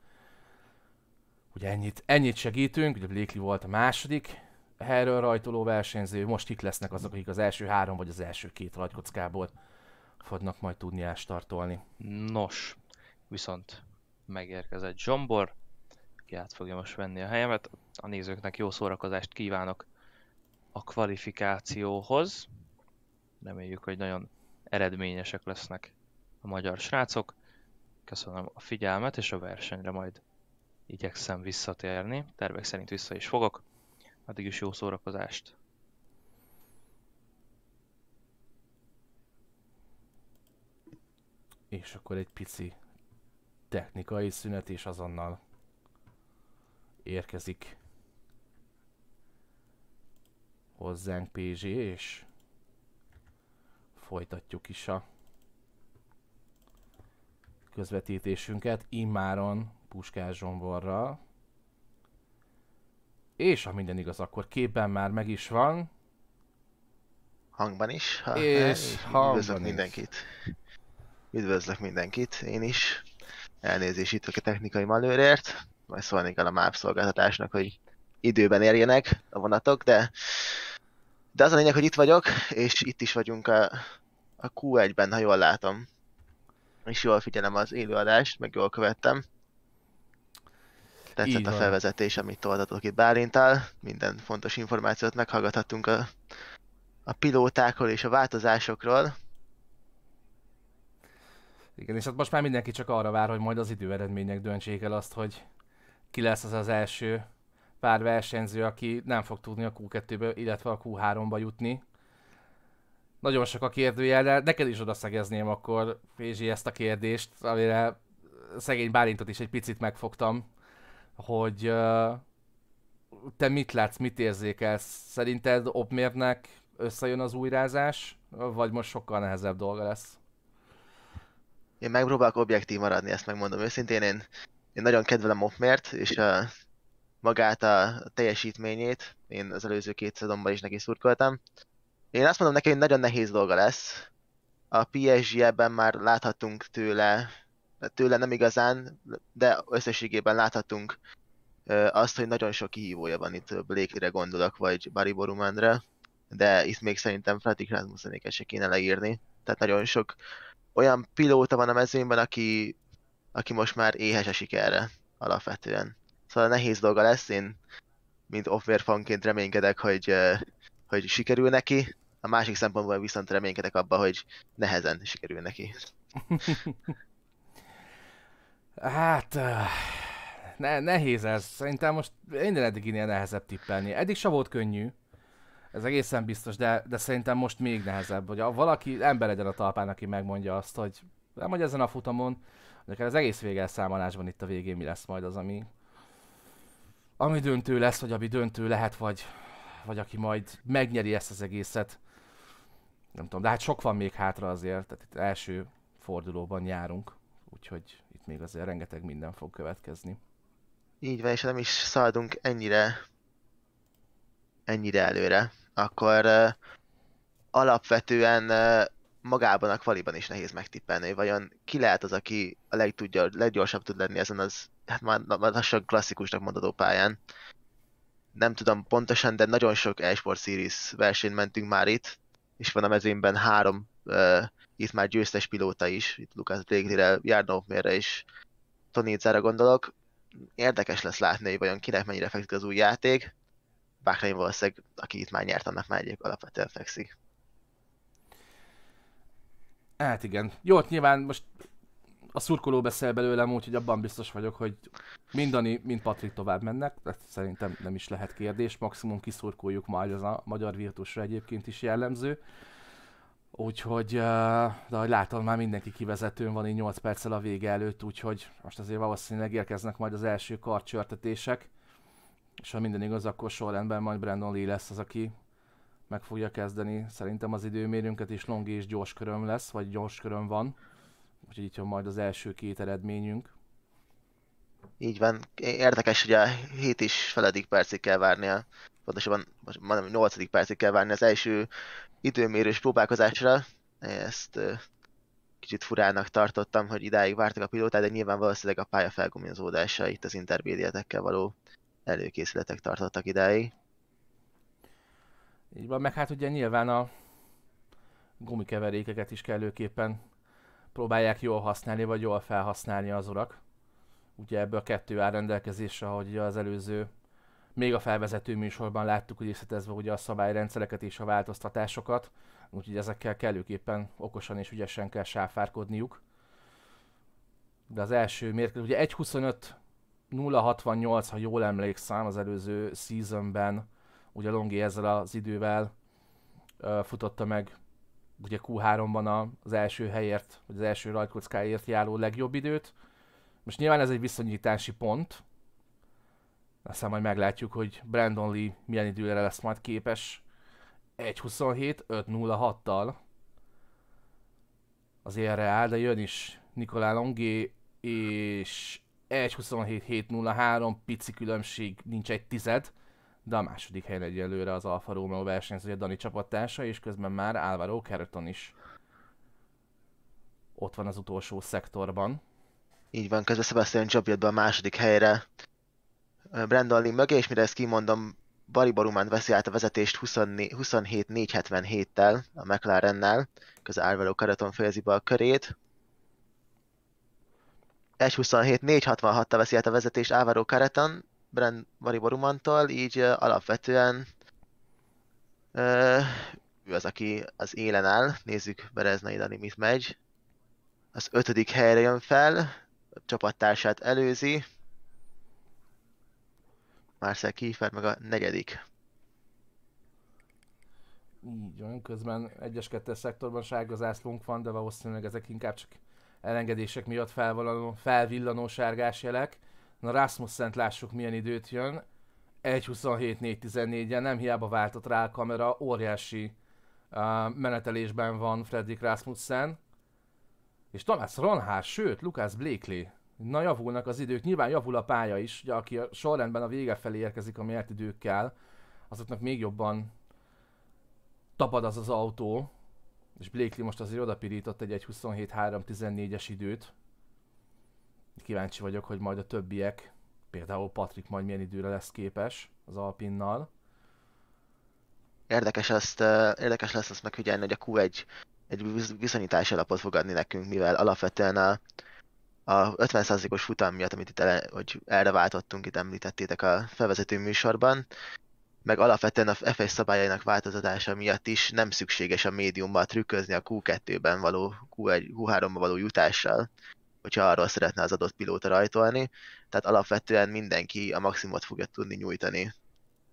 Speaker 2: Ugye ennyit, ennyit segítünk, ugye Blakely volt a második, helyről rajtoló versenyző, most kik lesznek azok, akik az első három vagy az első két rajtkockából fognak majd tudni elstartolni.
Speaker 1: Nos, viszont megérkezett Zsombor, ki át fogja most venni a helyemet. A nézőknek jó szórakozást kívánok a kvalifikációhoz. Reméljük, hogy nagyon eredményesek lesznek a magyar srácok. Köszönöm a figyelmet, és a versenyre majd igyekszem visszatérni. Tervek szerint vissza is fogok. Addig is jó szórakozást!
Speaker 2: És akkor egy pici technikai szünet, és azonnal érkezik hozzánk PZ, és folytatjuk is a közvetítésünket immáron Puskás Zsomborral. És ha minden igaz, akkor képben már meg is van.
Speaker 3: Hangban is. Ha és nem, hangban üdvözlök is. mindenkit. Üdvözlök mindenkit, én is. Elnézést itt a technikai malőrért. Majd szólni kell a MÁP szolgáltatásnak, hogy időben érjenek a vonatok, de, de az a lényeg, hogy itt vagyok, és itt is vagyunk a, a Q1-ben, ha jól látom. És jól figyelem az élőadást, meg jól követtem. Tetszett a felvezetés, amit toltatok itt Bálintál. Minden fontos információt meghallgathattunk a, a pilótákról és a változásokról.
Speaker 2: Igen, és hát most már mindenki csak arra vár, hogy majd az eredmények döntsék el azt, hogy ki lesz az az első pár versenyző, aki nem fog tudni a Q2-be, illetve a Q3-ba jutni. Nagyon sok a kérdőjel, de neked is szegezném akkor, Fézsi, ezt a kérdést, amire szegény Bálintot is egy picit megfogtam hogy uh, te mit látsz, mit érzékelsz? Szerinted obmérnek
Speaker 3: összejön az újrázás, vagy most sokkal nehezebb dolga lesz? Én megpróbálok objektív maradni, ezt megmondom őszintén. Én, én nagyon kedvelem Opmért, és uh, magát a teljesítményét, én az előző két szezonban is neki szurkoltam. Én azt mondom neki, hogy nagyon nehéz dolga lesz. A PSG ben már láthatunk tőle tőle nem igazán, de összességében láthatunk azt, hogy nagyon sok kihívója van itt Blake-re gondolok, vagy Barry Borumandre, de itt még szerintem Fredrik Rasmussenéket se kéne leírni. Tehát nagyon sok olyan pilóta van a mezőnyben, aki, aki most már éhes a sikerre alapvetően. Szóval nehéz dolga lesz, én mint off fanként reménykedek, hogy, hogy sikerül neki, a másik szempontból viszont reménykedek abban, hogy nehezen sikerül neki. Hát...
Speaker 2: Eh, ne, nehéz ez. Szerintem most minden eddiginél nehezebb tippelni. Eddig se volt könnyű. Ez egészen biztos, de, de szerintem most még nehezebb, hogy a, valaki ember legyen a talpán, aki megmondja azt, hogy nem, hogy ezen a futamon, de az egész számolásban itt a végén mi lesz majd az, ami, ami döntő lesz, vagy ami döntő lehet, vagy, vagy aki majd megnyeri ezt az egészet. Nem tudom, de hát sok van még hátra azért, tehát itt első fordulóban járunk úgyhogy itt még azért rengeteg minden fog következni.
Speaker 3: Így van, és nem is szaladunk ennyire, ennyire előre, akkor uh, alapvetően uh, magában a kvaliban is nehéz megtippelni, vajon ki lehet az, aki a legtudja, leggyorsabb tud lenni ezen az, hát már, már lassan klasszikusnak mondható pályán. Nem tudom pontosan, de nagyon sok eSport Series versenyt mentünk már itt, és van a mezőnben három uh, itt már győztes pilóta is, itt Lukács Déglire, Járnovmérre is Tonicára gondolok. Érdekes lesz látni, hogy vajon kinek mennyire fekszik az új játék. Bákrain valószínűleg, aki itt már nyert, annak már egyik alapvetően fekszik. Hát igen. Jó, hát nyilván most
Speaker 2: a szurkoló beszél belőlem, úgyhogy abban biztos vagyok, hogy mind Dani, mind Patrik tovább mennek, tehát szerintem nem is lehet kérdés, maximum kiszurkoljuk majd, az a magyar virtusra egyébként is jellemző. Úgyhogy, de ahogy látom, már mindenki kivezetőn van így 8 perccel a vége előtt, úgyhogy most azért valószínűleg érkeznek majd az első karcsörtetések. És ha minden igaz, akkor sorrendben majd Brandon Lee lesz az, aki meg fogja kezdeni szerintem az időmérünket, is long és gyors köröm lesz, vagy gyors köröm van.
Speaker 3: Úgyhogy itt jön majd az első két eredményünk. Így van. Érdekes, hogy a 7 is feledik percig kell várnia pontosabban most majdnem 8. percig kell várni az első időmérős próbálkozásra. Ezt kicsit furának tartottam, hogy idáig vártak a pilótát, de nyilván valószínűleg a pálya felgumizódása itt az intermédiatekkel való előkészületek tartottak idáig.
Speaker 2: Így van, meg hát ugye nyilván a gumikeverékeket is kellőképpen próbálják jól használni, vagy jól felhasználni az urak. Ugye ebből kettő áll rendelkezésre, ahogy az előző még a felvezető műsorban láttuk hogy részletezve ugye a szabályrendszereket és a változtatásokat, úgyhogy ezekkel kellőképpen okosan és ügyesen kell sáfárkodniuk. De az első mérkőzés, ugye 1.25.068, ha jól emlékszem, az előző seasonben, ugye Longi ezzel az idővel futotta meg ugye Q3-ban az első helyért, vagy az első rajtkockáért járó legjobb időt. Most nyilván ez egy viszonyítási pont, aztán majd meglátjuk, hogy Brandon Lee milyen időre lesz majd képes. 1.27, 5.06-tal. Az erre áll, de jön is Nikolá Longé, és 1.27-7.03, pici különbség, nincs egy tized, de a második helyen egyelőre az Alfa Romeo versenyzője Dani csapattársa, és közben már Álvaro Kerton is ott van az utolsó
Speaker 3: szektorban. Így van, közben Sebastian Jobb jött be a második helyre, Brandon Lee mögé, és mire ezt kimondom, Bari Barumán veszi át a vezetést 27-477-tel a McLarennel, közel Árveló Karaton fejezi be a körét. 27 466 tal veszi át a vezetést Álvaro Karaton, Brand Bari Barumantól, így uh, alapvetően uh, ő az, aki az élen áll. Nézzük Bereznai Dani mit megy. Az ötödik helyre jön fel, csapattársát előzi, Marcel Kiefer meg a negyedik.
Speaker 2: Így van, közben egyes kettes szektorban sárga zászlónk van, de valószínűleg ezek inkább csak elengedések miatt felvillanó, felvillanó sárgás jelek. Na Rasmus Szent lássuk milyen időt jön. 1.27.414-en, nem hiába váltott rá a kamera, óriási uh, menetelésben van Fredrik Rasmussen. És Thomas Ronhár, sőt, Lukás Blakely Na javulnak az idők, nyilván javul a pálya is, ugye aki a sorrendben a vége felé érkezik a mért időkkel, azoknak még jobban tapad az az autó, és Blakely most azért odapirított egy 1.27.3.14-es időt. Kíváncsi vagyok, hogy majd a többiek, például Patrick majd milyen időre lesz képes az Alpinnal.
Speaker 3: Érdekes, ezt, érdekes lesz azt megfigyelni, hogy a Q1 egy viszonyítási alapot fog adni nekünk, mivel alapvetően a, a 50%-os futam miatt, amit itt ele, hogy erre váltottunk, itt említettétek a felvezető műsorban, meg alapvetően a F1 szabályainak változatása miatt is nem szükséges a médiummal trükközni a Q2-ben való, Q1, 3 ban való jutással, hogyha arról szeretne az adott pilóta rajtolni. Tehát alapvetően mindenki a maximumot fogja tudni nyújtani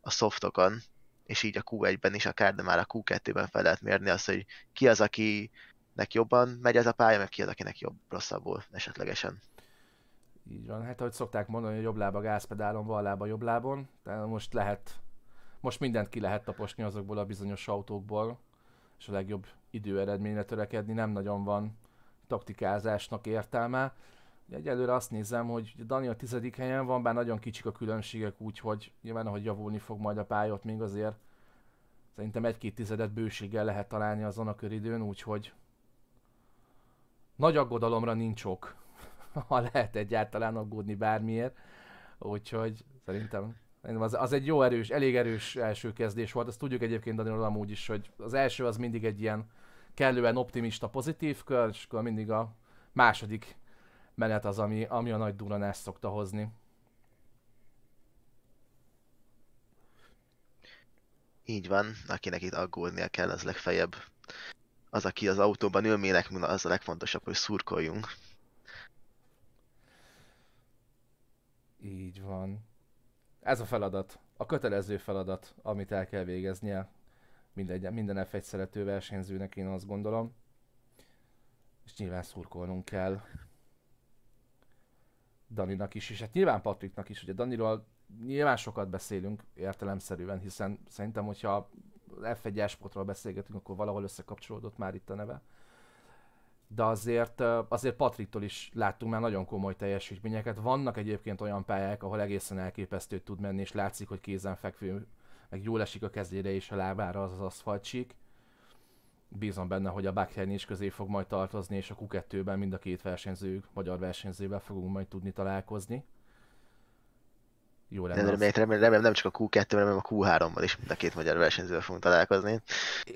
Speaker 3: a softokon, és így a Q1-ben is akár, de már a Q2-ben fel lehet mérni azt, hogy ki az, aki akinek jobban megy ez a pálya, meg ki az, akinek jobb, rosszabbul esetlegesen.
Speaker 2: Így van, hát ahogy szokták mondani, hogy jobb lába gázpedálon, bal lába jobb lábon, de most lehet, most mindent ki lehet taposni azokból a bizonyos autókból, és a legjobb időeredményre törekedni nem nagyon van taktikázásnak értelme. Egyelőre azt nézem, hogy Dani a tizedik helyen van, bár nagyon kicsik a különbségek, úgyhogy nyilván ahogy javulni fog majd a pályot, még azért szerintem egy-két tizedet bőséggel lehet találni azon a köridőn, úgyhogy nagy aggodalomra nincs ok, ha lehet egyáltalán aggódni bármiért, úgyhogy szerintem az, az egy jó erős, elég erős első kezdés volt, azt tudjuk egyébként Daniel amúgy is, hogy az első az mindig egy ilyen kellően optimista, pozitív kör, és akkor mindig a második menet az, ami, ami a nagy duranást szokta hozni.
Speaker 3: Így van, akinek itt aggódnia kell, az legfeljebb az, aki az autóban ül, mi az a legfontosabb, hogy szurkoljunk. Így van.
Speaker 2: Ez a feladat, a kötelező feladat, amit el kell végeznie mindegy, minden F1 szerető versenyzőnek, én azt gondolom. És nyilván szurkolnunk kell. Daninak is, és hát nyilván Patriknak is, ugye Daniról nyilván sokat beszélünk értelemszerűen, hiszen szerintem, hogyha F1 esportról beszélgetünk, akkor valahol összekapcsolódott már itt a neve. De azért, azért Patriktól is láttunk már nagyon komoly teljesítményeket. Vannak egyébként olyan pályák, ahol egészen elképesztőt tud menni, és látszik, hogy kézenfekvő, meg jól esik a kezére és a lábára az az aszfaltsík. Bízom benne, hogy a Bakhelyen is közé fog majd tartozni, és a Q2-ben mind a két versenyző, magyar versenyzővel fogunk majd tudni találkozni jó lenne. Remélem,
Speaker 3: remélem, remélem nem csak a Q2, hanem a Q3-ban is mind a két magyar versenyzővel fogunk találkozni.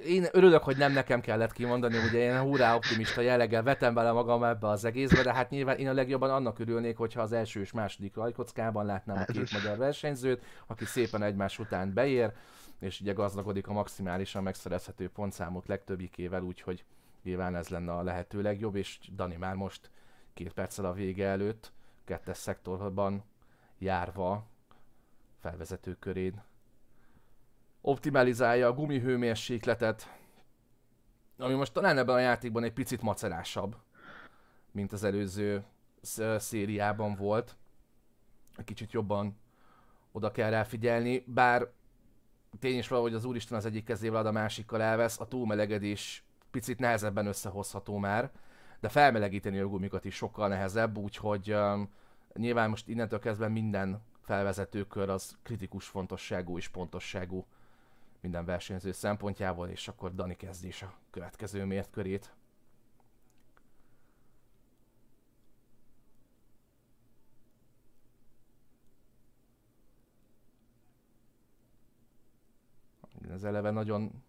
Speaker 2: Én örülök, hogy nem nekem kellett kimondani, ugye én hurrá optimista jelleggel vetem bele magam ebbe az egészbe, de hát nyilván én a legjobban annak örülnék, hogyha az első és második rajkockában látnám hát, a két magyar versenyzőt, aki szépen egymás után beér, és ugye gazdagodik a maximálisan megszerezhető pontszámok legtöbbikével, úgyhogy nyilván ez lenne a lehető legjobb, és Dani már most két perccel a vége előtt, kettes szektorban járva felvezető körén. Optimalizálja a gumihőmérsékletet, ami most talán ebben a játékban egy picit macerásabb, mint az előző szériában volt. Egy Kicsit jobban oda kell rá figyelni, bár tény is hogy az Úristen az egyik kezével ad, a másikkal elvesz, a túlmelegedés picit nehezebben összehozható már, de felmelegíteni a gumikat is sokkal nehezebb, úgyhogy um, nyilván most innentől kezdve minden felvezetőkör az kritikus fontosságú és pontosságú minden versenyző szempontjából, és akkor Dani kezdi is a következő körét. Ez eleve nagyon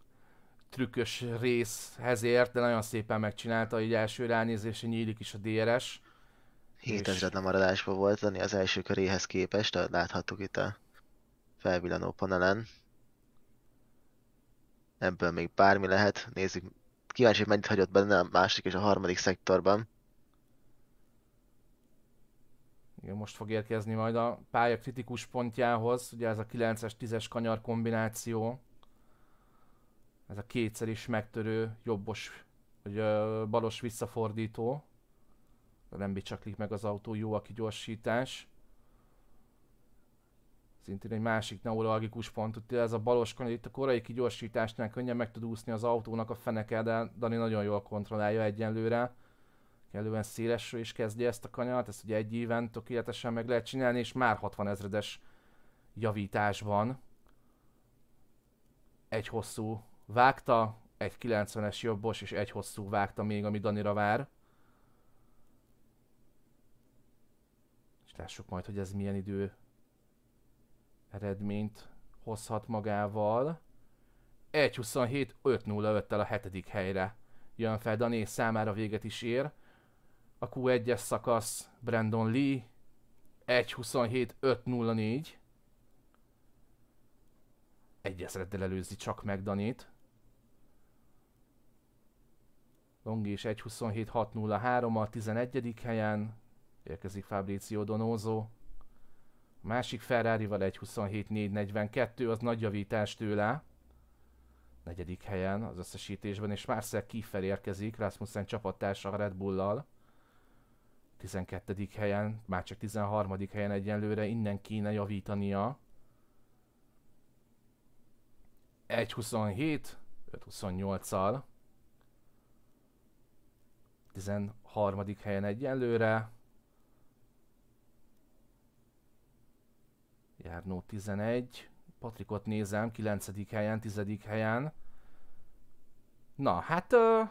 Speaker 2: trükkös részhez ért, de nagyon szépen megcsinálta, így első ránézésre nyílik is a
Speaker 3: DRS. 7000 maradásban volt Dani az első köréhez képest, tehát láthattuk itt a felvillanó panelen. Ebből még bármi lehet, nézzük. Kíváncsi, hogy mennyit hagyott benne a másik és a harmadik szektorban.
Speaker 2: Igen, most fog érkezni majd a pálya kritikus pontjához, ugye ez a 9-es, 10-es kanyar kombináció. Ez a kétszer is megtörő jobbos, vagy balos visszafordító nem bicsaklik meg az autó, jó a kigyorsítás. Szintén egy másik neurologikus pont, hogy ez a balos kanyar, itt a korai kigyorsításnál könnyen meg tud úszni az autónak a feneke, de Dani nagyon jól kontrollálja egyenlőre. Kellően szélesről is kezdi ezt a kanyart, ezt ugye egy éven tökéletesen meg lehet csinálni, és már 60 ezredes javítás van. Egy hosszú vágta, egy 90-es jobbos, és egy hosszú vágta még, ami Danira vár. és lássuk majd, hogy ez milyen idő eredményt hozhat magával. 1.27, 5.05-tel a hetedik helyre jön fel Dani, számára véget is ér. A Q1-es szakasz Brandon Lee, 1.27, 5.04. Egy ezreddel előzi csak meg Danit. Longi is 1.27, 6.03 a 11. helyen. Érkezik Fabrizio Donozo, A másik Ferrari-val egy 27 42 az nagy javítás tőle. Negyedik helyen az összesítésben, és Marcel Kiefer érkezik, Rasmussen csapattársa a Red Bull-lal. 12. helyen, már csak 13. helyen egyenlőre, innen kéne javítania. 1.27, 5.28-al. 13. helyen egyenlőre, Járnó 11. Patrikot nézem, 9. helyen, 10. helyen. Na, hát... Ö,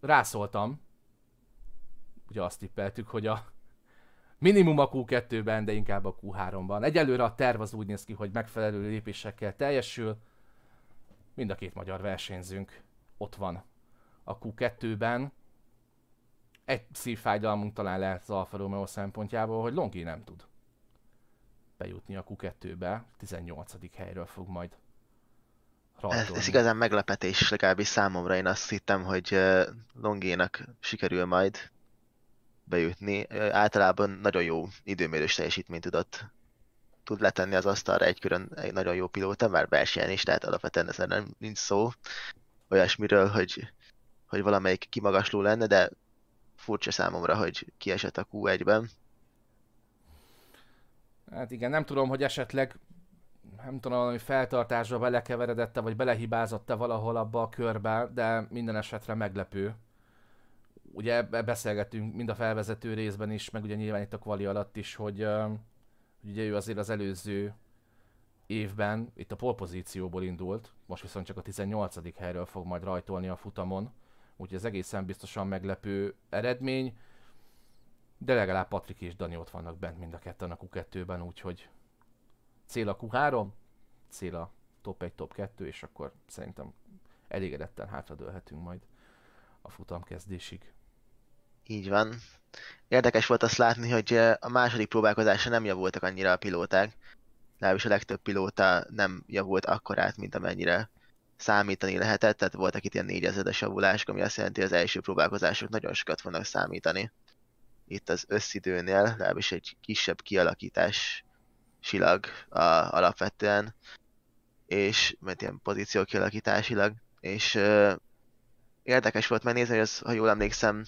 Speaker 2: rászóltam. Ugye azt tippeltük, hogy a minimum a Q2-ben, de inkább a Q3-ban. Egyelőre a terv az úgy néz ki, hogy megfelelő lépésekkel teljesül. Mind a két magyar versenyzünk ott van a Q2-ben. Egy szívfájdalmunk talán lehet az Alfa Romeo szempontjából, hogy Longi nem tud bejutni a Q2-be, 18. helyről fog majd Ez, ez igazán
Speaker 3: meglepetés, legalábbis számomra. Én azt hittem, hogy Longénak sikerül majd bejutni. Általában nagyon jó időmérős teljesítményt tudott tud letenni az asztalra egy külön egy nagyon jó pilóta, már versenyen is, tehát alapvetően ezen nem nincs szó olyasmiről, hogy, hogy valamelyik kimagasló lenne, de furcsa számomra, hogy kiesett a Q1-ben.
Speaker 2: Hát igen, nem tudom, hogy esetleg nem tudom, valami feltartásba belekeveredette, vagy belehibázott-e valahol abba a körbe, de minden esetre meglepő. Ugye beszélgetünk mind a felvezető részben is, meg ugye nyilván itt a kvali alatt is, hogy, hogy ugye ő azért az előző évben itt a polpozícióból indult, most viszont csak a 18. helyről fog majd rajtolni a futamon, úgyhogy ez egészen biztosan meglepő eredmény de legalább Patrik és Dani ott vannak bent mind a ketten a Q2-ben, úgyhogy cél a Q3, cél a top 1, top 2, és akkor szerintem elégedetten hátradőlhetünk
Speaker 3: majd a
Speaker 2: futam kezdésig.
Speaker 3: Így van. Érdekes volt azt látni, hogy a második próbálkozásra nem javultak annyira a pilóták. Legalábbis a legtöbb pilóta nem javult akkorát, mint amennyire számítani lehetett, tehát voltak itt ilyen négyezedes javulások, ami azt jelenti, hogy az első próbálkozások nagyon sokat fognak számítani itt az összidőnél, legalábbis egy kisebb kialakítás silag a, alapvetően, és mert ilyen pozíció kialakításilag, és ö, érdekes volt megnézni, hogy az, ha jól emlékszem,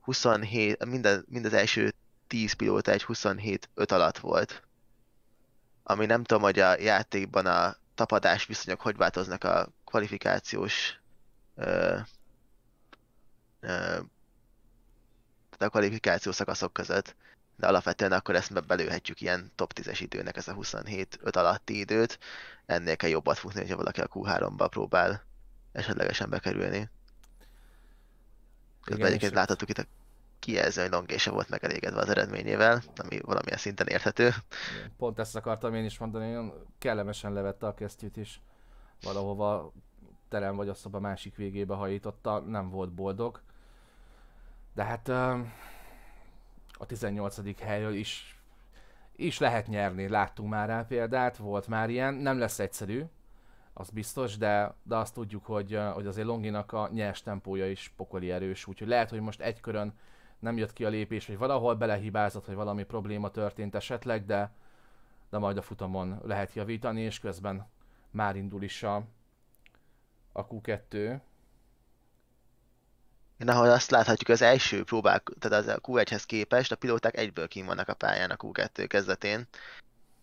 Speaker 3: 27, minden, mind az első 10 pilóta egy 27-5 alatt volt. Ami nem tudom, hogy a játékban a tapadás viszonyok hogy változnak a kvalifikációs ö, ö, tehát a kvalifikáció szakaszok között, de alapvetően akkor ezt belőhetjük ilyen top 10-es időnek ez a 27-5 alatti időt. Ennél kell jobbat futni, hogyha valaki a Q3-ba próbál esetlegesen bekerülni. Közben Igen, egyébként láthattuk itt a kijelző, hogy Longése volt megelégedve az eredményével, ami valamilyen szinten érthető. Igen, pont
Speaker 2: ezt akartam én is mondani, nagyon kellemesen levette a kesztyűt is. Valahova terem vagy a szoba másik végébe hajította, nem volt boldog. De hát a 18. helyről is, is lehet nyerni, láttunk már rá példát, volt már ilyen, nem lesz egyszerű, az biztos, de, de azt tudjuk, hogy, hogy azért Longinak a nyers tempója is pokoli erős, úgyhogy lehet, hogy most egy körön nem jött ki a lépés, vagy valahol belehibázott, vagy valami probléma történt esetleg, de, de majd a futamon lehet javítani, és közben már indul is a, a Q2,
Speaker 3: én ahol azt láthatjuk, az első próbák, tehát az a Q1-hez képest a pilóták egyből kim vannak a pályán a Q2 kezdetén.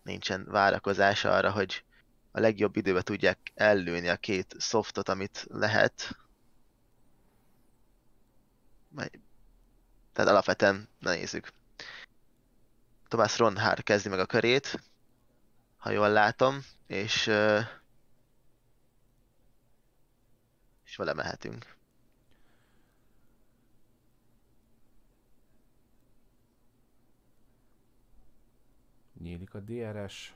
Speaker 3: Nincsen várakozás arra, hogy a legjobb időbe tudják ellőni a két softot, amit lehet. Tehát alapvetően, na nézzük. Tomás Ronhár kezdi meg a körét, ha jól látom, és, és vele mehetünk. nyílik a
Speaker 2: DRS.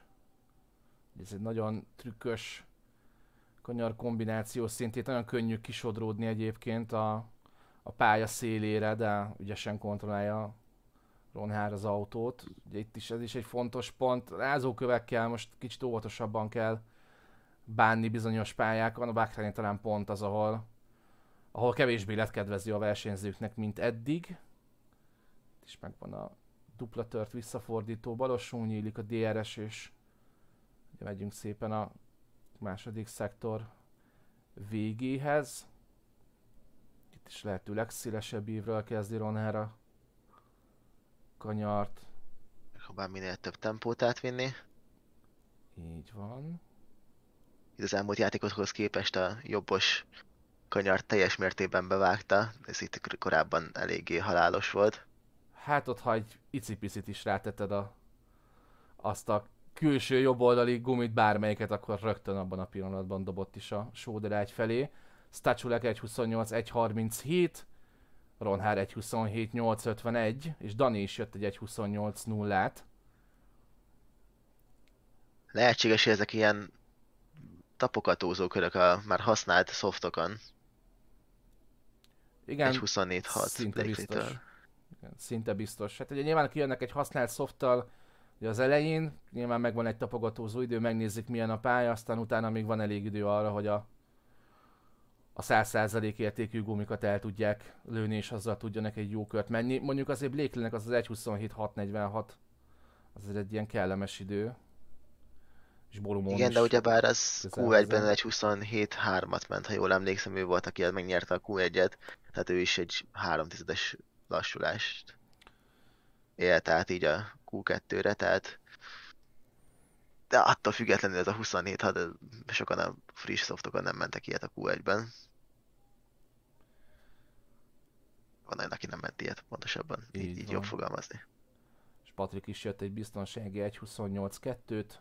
Speaker 2: Ez egy nagyon trükkös kanyar kombináció szintén, nagyon könnyű kisodródni egyébként a, a pálya szélére, de ügyesen kontrollálja Ron Hár az autót. Ugye itt is ez is egy fontos pont, rázókövekkel most kicsit óvatosabban kell bánni bizonyos pályákon, a Bahrein talán pont az, ahol, ahol kevésbé lett kedvező a versenyzőknek, mint eddig. Itt is megvan a dupla tört visszafordító, balosú nyílik a DRS, és ugye megyünk szépen a második szektor végéhez. Itt is lehető legszélesebb ívről kezdi Roner
Speaker 3: kanyart. Próbál minél több tempót átvinni. Így van. Itt az elmúlt játékokhoz képest a jobbos kanyar teljes mértében bevágta, ez itt korábban eléggé halálos volt
Speaker 2: hát ott ha egy icipicit is ráteted a, azt a külső jobboldali gumit bármelyiket, akkor rögtön abban a pillanatban dobott is a egy felé. Stachulek 1.28, 1.37, Ronhár 1.27, 8.51, és Dani is jött egy 1.28 át
Speaker 3: Lehetséges, hogy ezek ilyen tapogatózó körök a már használt szoftokon. Igen, 6 szinte biztos
Speaker 2: szinte biztos. Hát ugye nyilván kijönnek egy használt szofttal, ugye az elején, nyilván megvan egy tapogatózó idő, megnézik milyen a pálya, aztán utána még van elég idő arra, hogy a a 100% értékű gumikat el tudják lőni, és azzal tudjanak egy jó kört menni. Mondjuk azért Blakelynek az az 1.27.646, azért egy ilyen kellemes idő.
Speaker 3: És Borumon Igen, de ugyebár az Q1-ben 1273 at ment, ha jól emlékszem, ő volt, aki megnyerte a Q1-et, tehát ő is egy 3 tizedes lassulást élt át így a Q2-re, tehát de attól függetlenül ez a 27 hát sokan a friss szoftokon nem mentek ilyet a Q1-ben. Van olyan, aki nem ment ilyet, pontosabban, így, így, így jobb
Speaker 2: fogalmazni. És Patrik is jött egy biztonsági 1.28.2-t,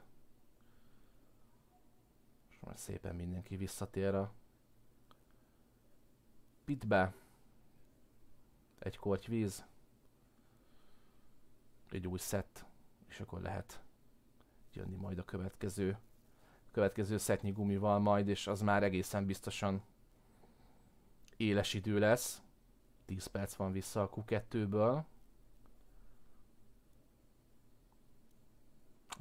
Speaker 2: és most szépen mindenki visszatér a pitbe egy korty víz, egy új szett, és akkor lehet jönni majd a következő következő szetnyi gumival majd, és az már egészen biztosan éles idő lesz. 10 perc van vissza a Q2-ből.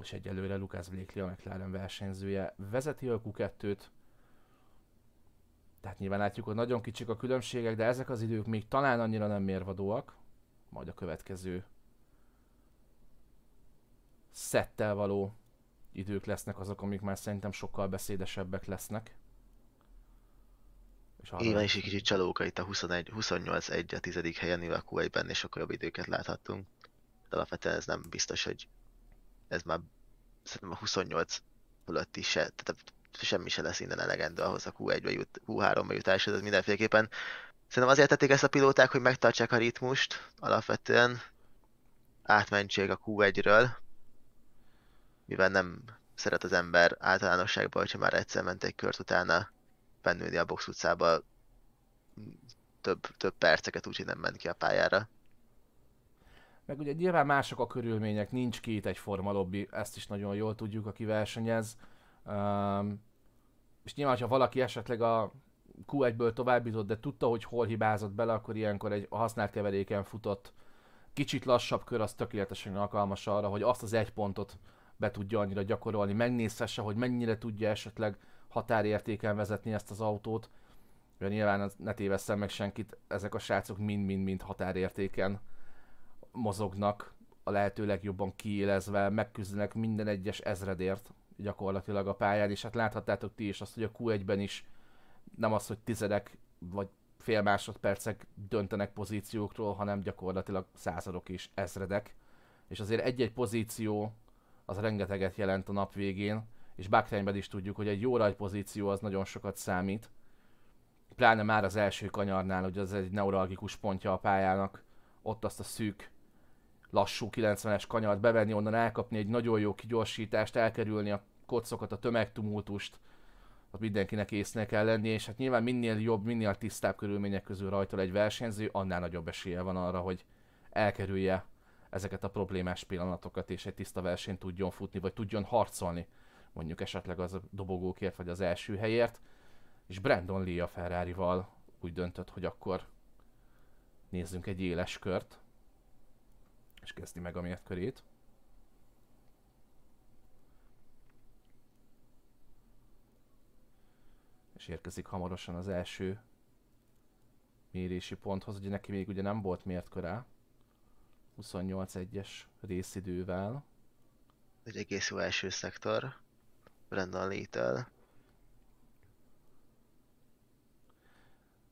Speaker 2: És egyelőre Lucas Blakely a McLaren versenyzője vezeti a Q2-t. Tehát nyilván látjuk, hogy nagyon kicsik a különbségek, de ezek az idők még talán annyira nem mérvadóak. Majd a következő szettel való idők lesznek azok, amik már szerintem sokkal beszédesebbek lesznek.
Speaker 3: És arra... Nyilván is egy kicsit csalóka itt a 21, 28 1 a tizedik helyen, mivel q 1 és sokkal jobb időket láthattunk. De alapvetően ez nem biztos, hogy ez már szerintem a 28 is se, tehát semmi se lesz innen elegendő ahhoz a Q1-be jut, Q3-ba jutás, ez mindenféleképpen. Szerintem azért tették ezt a pilóták, hogy megtartsák a ritmust, alapvetően átmentség a Q1-ről, mivel nem szeret az ember általánosságban, hogyha már egyszer ment egy kört utána bennülni a box utcába több, több perceket, úgyhogy nem ment ki a pályára.
Speaker 2: Meg ugye nyilván mások a körülmények, nincs két egyforma lobby, ezt is nagyon jól tudjuk, aki versenyez. Um, és nyilván, ha valaki esetleg a Q1-ből továbbított, de tudta, hogy hol hibázott bele, akkor ilyenkor egy használt keveréken futott kicsit lassabb kör az tökéletesen alkalmas arra, hogy azt az egy pontot be tudja annyira gyakorolni, megnézhesse, hogy mennyire tudja esetleg határértéken vezetni ezt az autót. Ja, nyilván ne tévesszem meg senkit, ezek a srácok mind-mind-mind határértéken mozognak, a lehető legjobban kiélezve, megküzdenek minden egyes ezredért, gyakorlatilag a pályán, és hát láthattátok ti is azt, hogy a Q1-ben is nem az, hogy tizedek vagy fél másodpercek döntenek pozíciókról, hanem gyakorlatilag századok és ezredek. És azért egy-egy pozíció az rengeteget jelent a nap végén, és Bakhtányban is tudjuk, hogy egy jó rajt pozíció az nagyon sokat számít. Pláne már az első kanyarnál, hogy az egy neuralgikus pontja a pályának, ott azt a szűk lassú 90-es kanyart bevenni, onnan elkapni egy nagyon jó kigyorsítást, elkerülni a kocokat, a tömegtumultust, ott mindenkinek észnek kell lenni, és hát nyilván minél jobb, minél tisztább körülmények közül rajta egy versenyző, annál nagyobb esélye van arra, hogy elkerülje ezeket a problémás pillanatokat, és egy tiszta versenyt tudjon futni, vagy tudjon harcolni, mondjuk esetleg az a dobogókért, vagy az első helyért. És Brandon Lee a Ferrari-val úgy döntött, hogy akkor nézzünk egy éles kört, és kezdi meg a mért És érkezik hamarosan az első mérési ponthoz, ugye neki még ugye nem volt mért körá.
Speaker 3: 28-1-es részidővel. Egy egész jó első szektor. Brendan től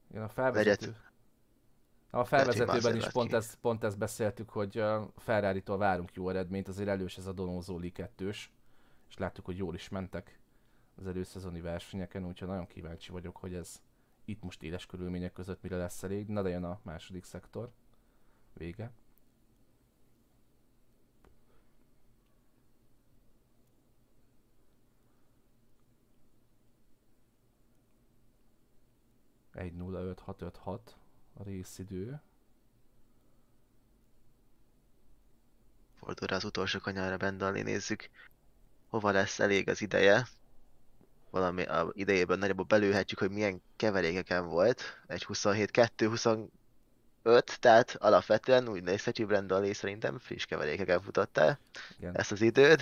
Speaker 3: Igen,
Speaker 2: a felvezető... Vegyet,
Speaker 3: a felvezetőben is pont
Speaker 2: ezt, pont ezt beszéltük, hogy ferrari várunk jó eredményt, azért elős ez a Donozoli kettős, és láttuk, hogy jól is mentek az előszezoni versenyeken, úgyhogy nagyon kíváncsi vagyok, hogy ez itt most éles körülmények között mire lesz elég. Na de jön a második szektor. Vége.
Speaker 3: Egy nulla öt hat öt hat a részidő. Fordulra az utolsó kanyarra bendalni nézzük, hova lesz elég az ideje. Valami a idejében nagyobb belőhetjük, hogy milyen keverékeken volt. Egy 27-2-25, tehát alapvetően úgy nézhetjük, hogy Brandon szerintem friss keverékeken futottál Igen. ezt az időt.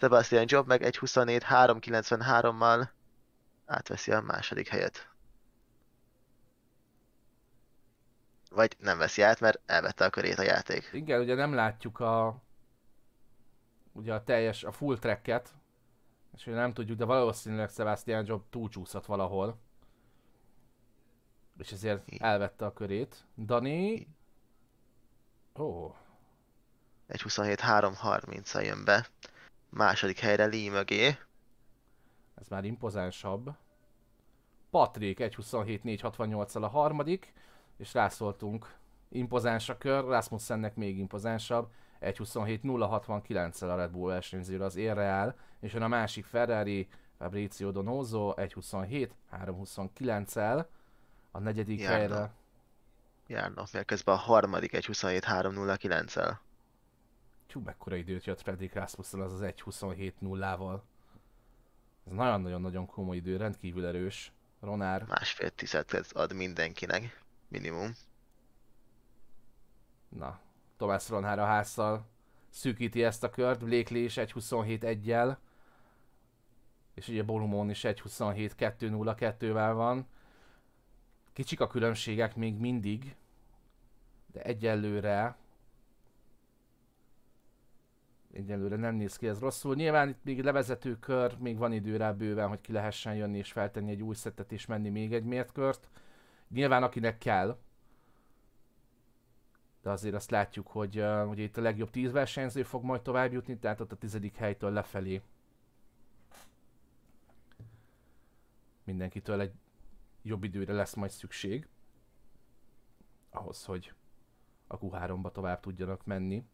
Speaker 3: Sebastian Jobb meg egy 24-3-93-mal átveszi a második helyet. vagy nem veszi át, mert elvette a körét a játék.
Speaker 2: Igen, ugye nem látjuk a ugye a teljes, a full tracket, és ugye nem tudjuk, de valószínűleg Sebastian Job túlcsúszott valahol. És ezért elvette a körét. Dani... Ó... Oh.
Speaker 3: egy 330 a jön be. Második helyre Lee mögé. Ez már impozánsabb. Patrik
Speaker 2: 1.27-4.68-al a harmadik és rászoltunk. Impozáns a kör, Rasmussennek még impozánsabb, 1.27.069-el a Red Bull versenyzőre az érre áll, és jön a másik Ferrari, Fabrizio Donoso, 1.27.329-el a negyedik Járna. helyre.
Speaker 3: Járna, mert közben a harmadik 1.27.309-el. Csú, mekkora időt jött Fredrik Rasmussen az az
Speaker 2: 1.27.0-val. Ez nagyon-nagyon-nagyon komoly idő, rendkívül erős. Ronár.
Speaker 3: Másfél tizet ad mindenkinek. Minimum. Na,
Speaker 2: Tomás a házszal szűkíti ezt a kört, Blakely is 1 27 1 jel és ugye Bolumon is 1 27 2 0 2 vel van. Kicsik a különbségek még mindig, de egyelőre egyelőre nem néz ki ez rosszul. Nyilván itt még levezető kör, még van időre bőven, hogy ki lehessen jönni és feltenni egy új szettet és menni még egy mértkört. Nyilván akinek kell, de azért azt látjuk, hogy uh, ugye itt a legjobb 10 versenyző fog majd tovább jutni, tehát ott a tizedik helytől lefelé mindenkitől egy jobb időre lesz majd szükség ahhoz, hogy a Q3-ba tovább tudjanak menni.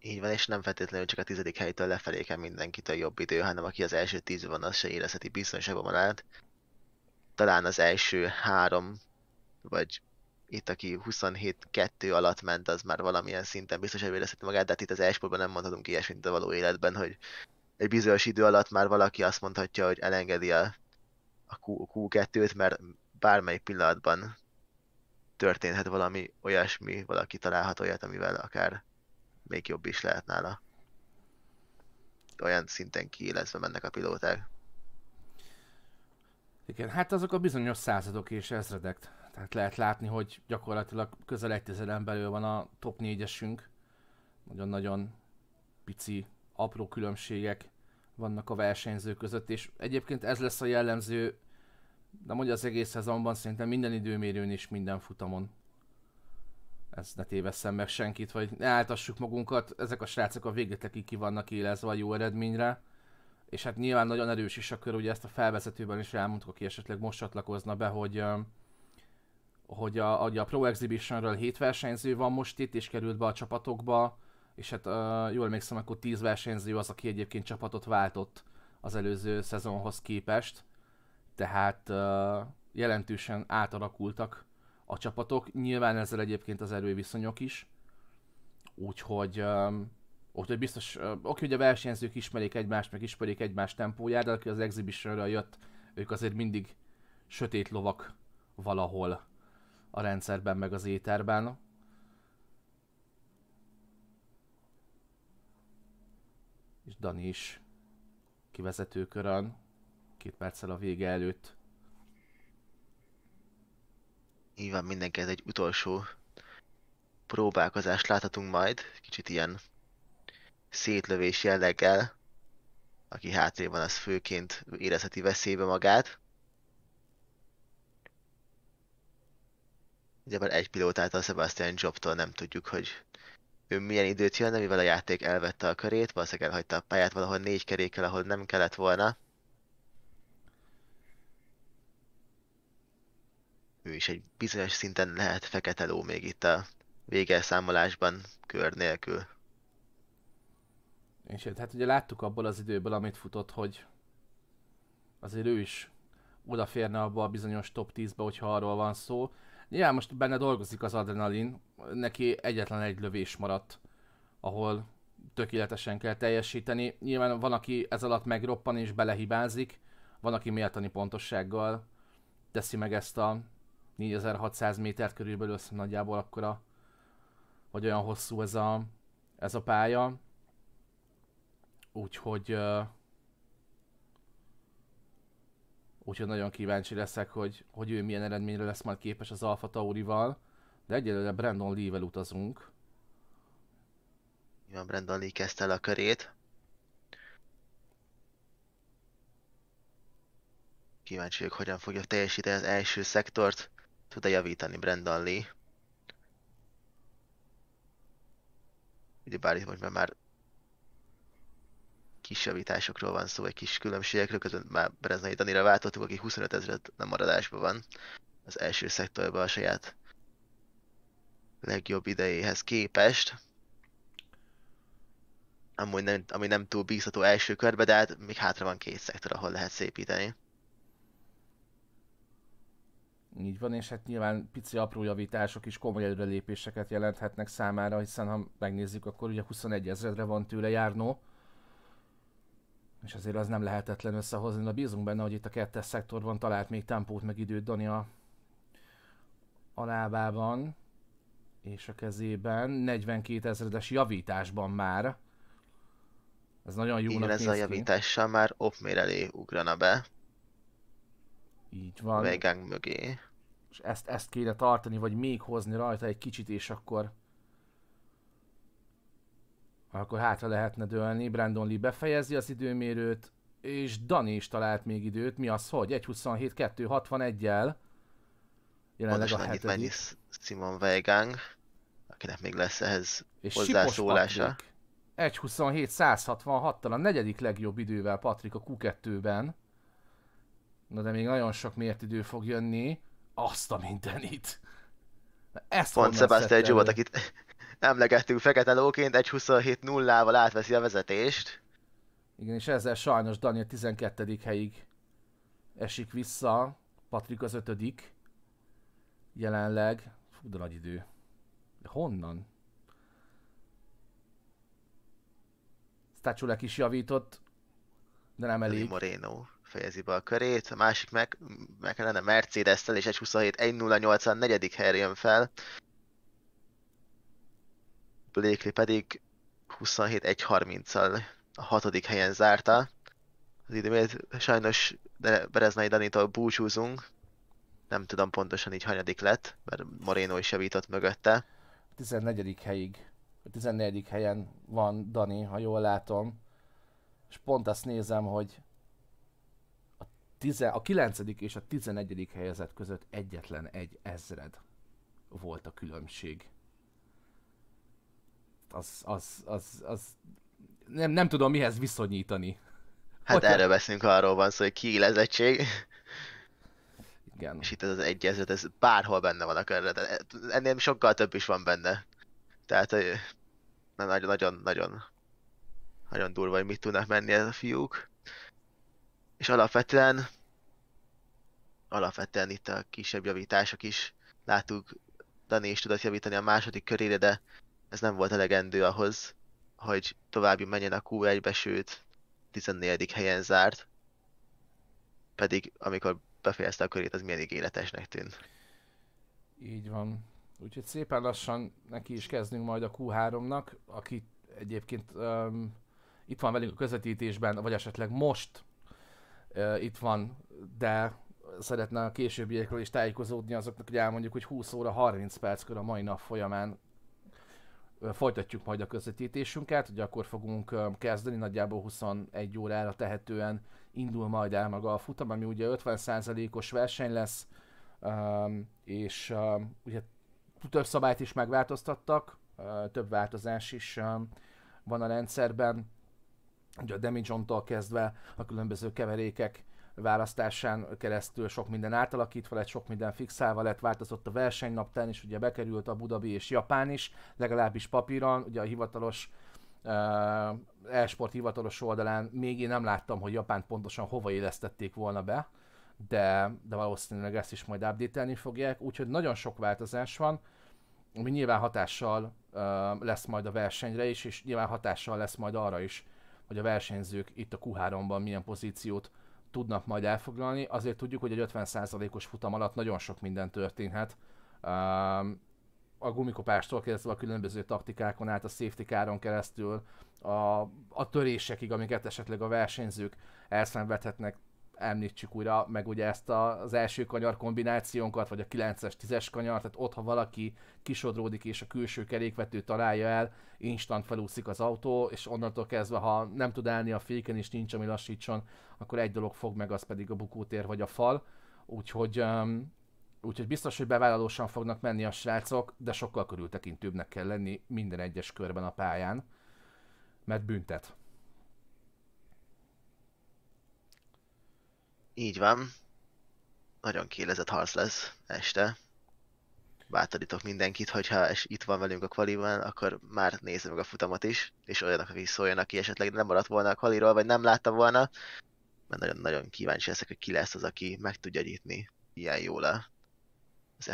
Speaker 3: Így van, és nem feltétlenül csak a tizedik helytől lefelé kell mindenkitől jobb idő, hanem aki az első tíz van, az se érezheti biztonságban át talán az első három, vagy itt aki 27-2 alatt ment, az már valamilyen szinten biztos, hogy érezheti magát, de hát itt az esportban nem mondhatunk ilyesmit a való életben, hogy egy bizonyos idő alatt már valaki azt mondhatja, hogy elengedi a, a Q, 2 t mert bármely pillanatban történhet valami olyasmi, valaki találhat olyat, amivel akár még jobb is lehet nála. Olyan szinten kiélezve mennek a pilóták.
Speaker 2: Igen, hát azok a bizonyos századok és ezredek. Tehát lehet látni, hogy gyakorlatilag közel egy tizeden belül van a top négyesünk. Nagyon-nagyon pici, apró különbségek vannak a versenyzők között, és egyébként ez lesz a jellemző, de mondja az egész szezonban szerintem minden időmérőn és minden futamon. Ezt ne tévesszem meg senkit, vagy ne áltassuk magunkat, ezek a srácok a végletekig ki vannak élezve a jó eredményre és hát nyilván nagyon erős is a kör, ugye ezt a felvezetőben is elmondtuk, aki esetleg most csatlakozna be, hogy hogy a, a Pro Exhibitionről 7 versenyző van most itt, és került be a csapatokba, és hát uh, jól emlékszem, akkor 10 versenyző az, aki egyébként csapatot váltott az előző szezonhoz képest, tehát uh, jelentősen átalakultak a csapatok, nyilván ezzel egyébként az erőviszonyok is, úgyhogy ott, hogy biztos, oké, hogy a versenyzők ismerik egymást, meg ismerik egymást tempóját, de aki az exhibitionra jött, ők azért mindig sötét lovak valahol a rendszerben, meg az éterben. És Dani is
Speaker 3: kivezetőkörön, két perccel a vége előtt. Nyilván mindenki ez egy utolsó próbálkozást láthatunk majd, kicsit ilyen szétlövés jelleggel, aki hátrébb van, az főként érezheti veszélybe magát. Ugye már egy pilótát a Sebastian Jobtól nem tudjuk, hogy ő milyen időt jön, mivel a játék elvette a körét, valószínűleg elhagyta a pályát valahol négy kerékkel, ahol nem kellett volna. Ő is egy bizonyos szinten lehet fekete ló még itt a végelszámolásban kör nélkül.
Speaker 2: És hát, hát ugye láttuk abból az időből, amit futott, hogy azért ő is odaférne abba a bizonyos top 10-be, hogyha arról van szó. Nyilván most benne dolgozik az adrenalin, neki egyetlen egy lövés maradt, ahol tökéletesen kell teljesíteni. Nyilván van, aki ez alatt megroppan és belehibázik, van, aki méltani pontossággal teszi meg ezt a 4600 métert körülbelül, azt nagyjából akkora, vagy olyan hosszú ez a, ez a pálya. Úgyhogy... Uh, úgyhogy nagyon kíváncsi leszek, hogy, hogy ő milyen eredményre lesz majd képes az Alfa Taurival. De egyelőre Brandon Lee-vel utazunk.
Speaker 3: Igen, Brandon Lee kezdte el a körét. Kíváncsi vagyok, hogyan fogja teljesíteni az első szektort. Tud-e javítani Brandon Lee? Ugye bár itt most már kis javításokról van szó, egy kis különbségekről, közben már Breznai Danira váltottuk, aki 25 ezeret nem maradásban van az első szektorban a saját legjobb idejéhez képest. Amúgy nem, ami nem túl bízható első körbe, de hát még hátra van két szektor, ahol lehet szépíteni.
Speaker 2: Így van, és hát nyilván pici apró javítások is komoly előrelépéseket jelenthetnek számára, hiszen ha megnézzük, akkor ugye 21 ezredre van tőle járnó, és azért az nem lehetetlen összehozni, de bízunk benne, hogy itt a kettes szektorban talált még tempót meg időt Dani a, a lábában és a kezében. 42 ezredes javításban már. Ez nagyon jó. Igen, ez a
Speaker 3: javítással ki. már Opmér elé ugrana be. Így van. Vegánk mögé.
Speaker 2: És ezt, ezt kéne tartani, vagy még hozni rajta egy kicsit, és akkor akkor hátra lehetne dőlni, Brandon Lee befejezi az időmérőt, és Dani is talált még időt, mi az, hogy? 1.27.261-jel.
Speaker 3: Jelenleg Pontosan a hetedik. mennyi Simon Weigang, akinek még lesz ehhez és hozzászólása.
Speaker 2: 1.27.166-tal a negyedik legjobb idővel Patrik a Q2-ben. Na de még nagyon sok mért idő fog jönni. Azt a mindenit! Ezt Pont Sebastian Jobot,
Speaker 3: akit emlegettünk Fekete Lóként, egy 27 nullával átveszi a vezetést. Igen,
Speaker 2: és ezzel sajnos a 12. helyig esik vissza, Patrik az ötödik jelenleg. Fú, de nagy idő. De honnan?
Speaker 3: Stácsulek is javított, de nem elég. Moreno fejezi be a körét, a másik meg, meg lenne mercedes és egy 27 1 0 4. helyre jön fel. Blakely pedig 27 130 al a hatodik helyen zárta. Az időmért sajnos Bereznai Danitól búcsúzunk. Nem tudom pontosan így hanyadik lett, mert Moreno is javított mögötte. 14. helyig, a 14. helyen van Dani, ha jól látom.
Speaker 2: És pont azt nézem, hogy a, tize, a 9. és a 11. helyezett között egyetlen egy ezred volt a különbség az, az, az, az nem, nem tudom mihez viszonyítani.
Speaker 3: Hát Hogyha... erről beszélünk, arról van szó, hogy kiélezettség. Igen. És itt ez az egyezet, ez bárhol benne van a de Ennél sokkal több is van benne. Tehát, hogy nagyon, nagyon, nagyon, nagyon durva, hogy mit tudnak menni ez a fiúk. És alapvetően, alapvetően itt a kisebb javítások is láttuk Dani is tudott javítani a második körére, de ez nem volt elegendő ahhoz, hogy további menjen a Q1-be, sőt 14. helyen zárt. Pedig amikor befejezte a körét, az milyen ígéretesnek tűnt.
Speaker 2: Így van. Úgyhogy szépen lassan neki is kezdünk majd a Q3-nak, aki egyébként um, itt van velünk a közvetítésben, vagy esetleg most uh, itt van, de szeretne a későbbiekről is tájékozódni azoknak, hogy elmondjuk, hogy 20 óra 30 perckor a mai nap folyamán folytatjuk majd a közvetítésünket, hogy akkor fogunk kezdeni, nagyjából 21 órára tehetően indul majd el maga a futam, ami ugye 50%-os verseny lesz, és ugye több szabályt is megváltoztattak, több változás is van a rendszerben, ugye a damage kezdve a különböző keverékek választásán keresztül sok minden átalakítva lett, sok minden fixálva lett, változott a versenynaptán is, ugye bekerült a Budabi és Japán is, legalábbis papíron, ugye a hivatalos uh, e-sport hivatalos oldalán még én nem láttam, hogy Japánt pontosan hova élesztették volna be, de, de valószínűleg ezt is majd update fogják, úgyhogy nagyon sok változás van, ami nyilván hatással uh, lesz majd a versenyre is, és nyilván hatással lesz majd arra is, hogy a versenyzők itt a Q3-ban milyen pozíciót tudnak majd elfoglalni. Azért tudjuk, hogy egy 50%-os futam alatt nagyon sok minden történhet. A gumikopástól kezdve a különböző taktikákon át, a safety káron keresztül, a, a törésekig, amiket esetleg a versenyzők elszenvedhetnek, említsük újra, meg ugye ezt a, az első kanyar kombinációnkat, vagy a 9-es, 10-es kanyar, tehát ott, ha valaki kisodródik és a külső kerékvető találja el, instant felúszik az autó, és onnantól kezdve, ha nem tud állni a féken és nincs, ami lassítson, akkor egy dolog fog meg, az pedig a bukótér vagy a fal, úgyhogy, um, úgyhogy biztos, hogy bevállalósan fognak menni a srácok, de sokkal körültekintőbbnek kell lenni minden egyes körben a pályán, mert büntet.
Speaker 3: Így van. Nagyon kélezett harc lesz este. Bátorítok mindenkit, hogyha es, itt van velünk a kvaliban, akkor már nézze meg a futamot is, és olyanok, akik szóljanak aki esetleg nem maradt volna a kvaliról, vagy nem látta volna, mert nagyon-nagyon kíváncsi leszek, hogy ki lesz az, aki meg tudja nyitni ilyen jól az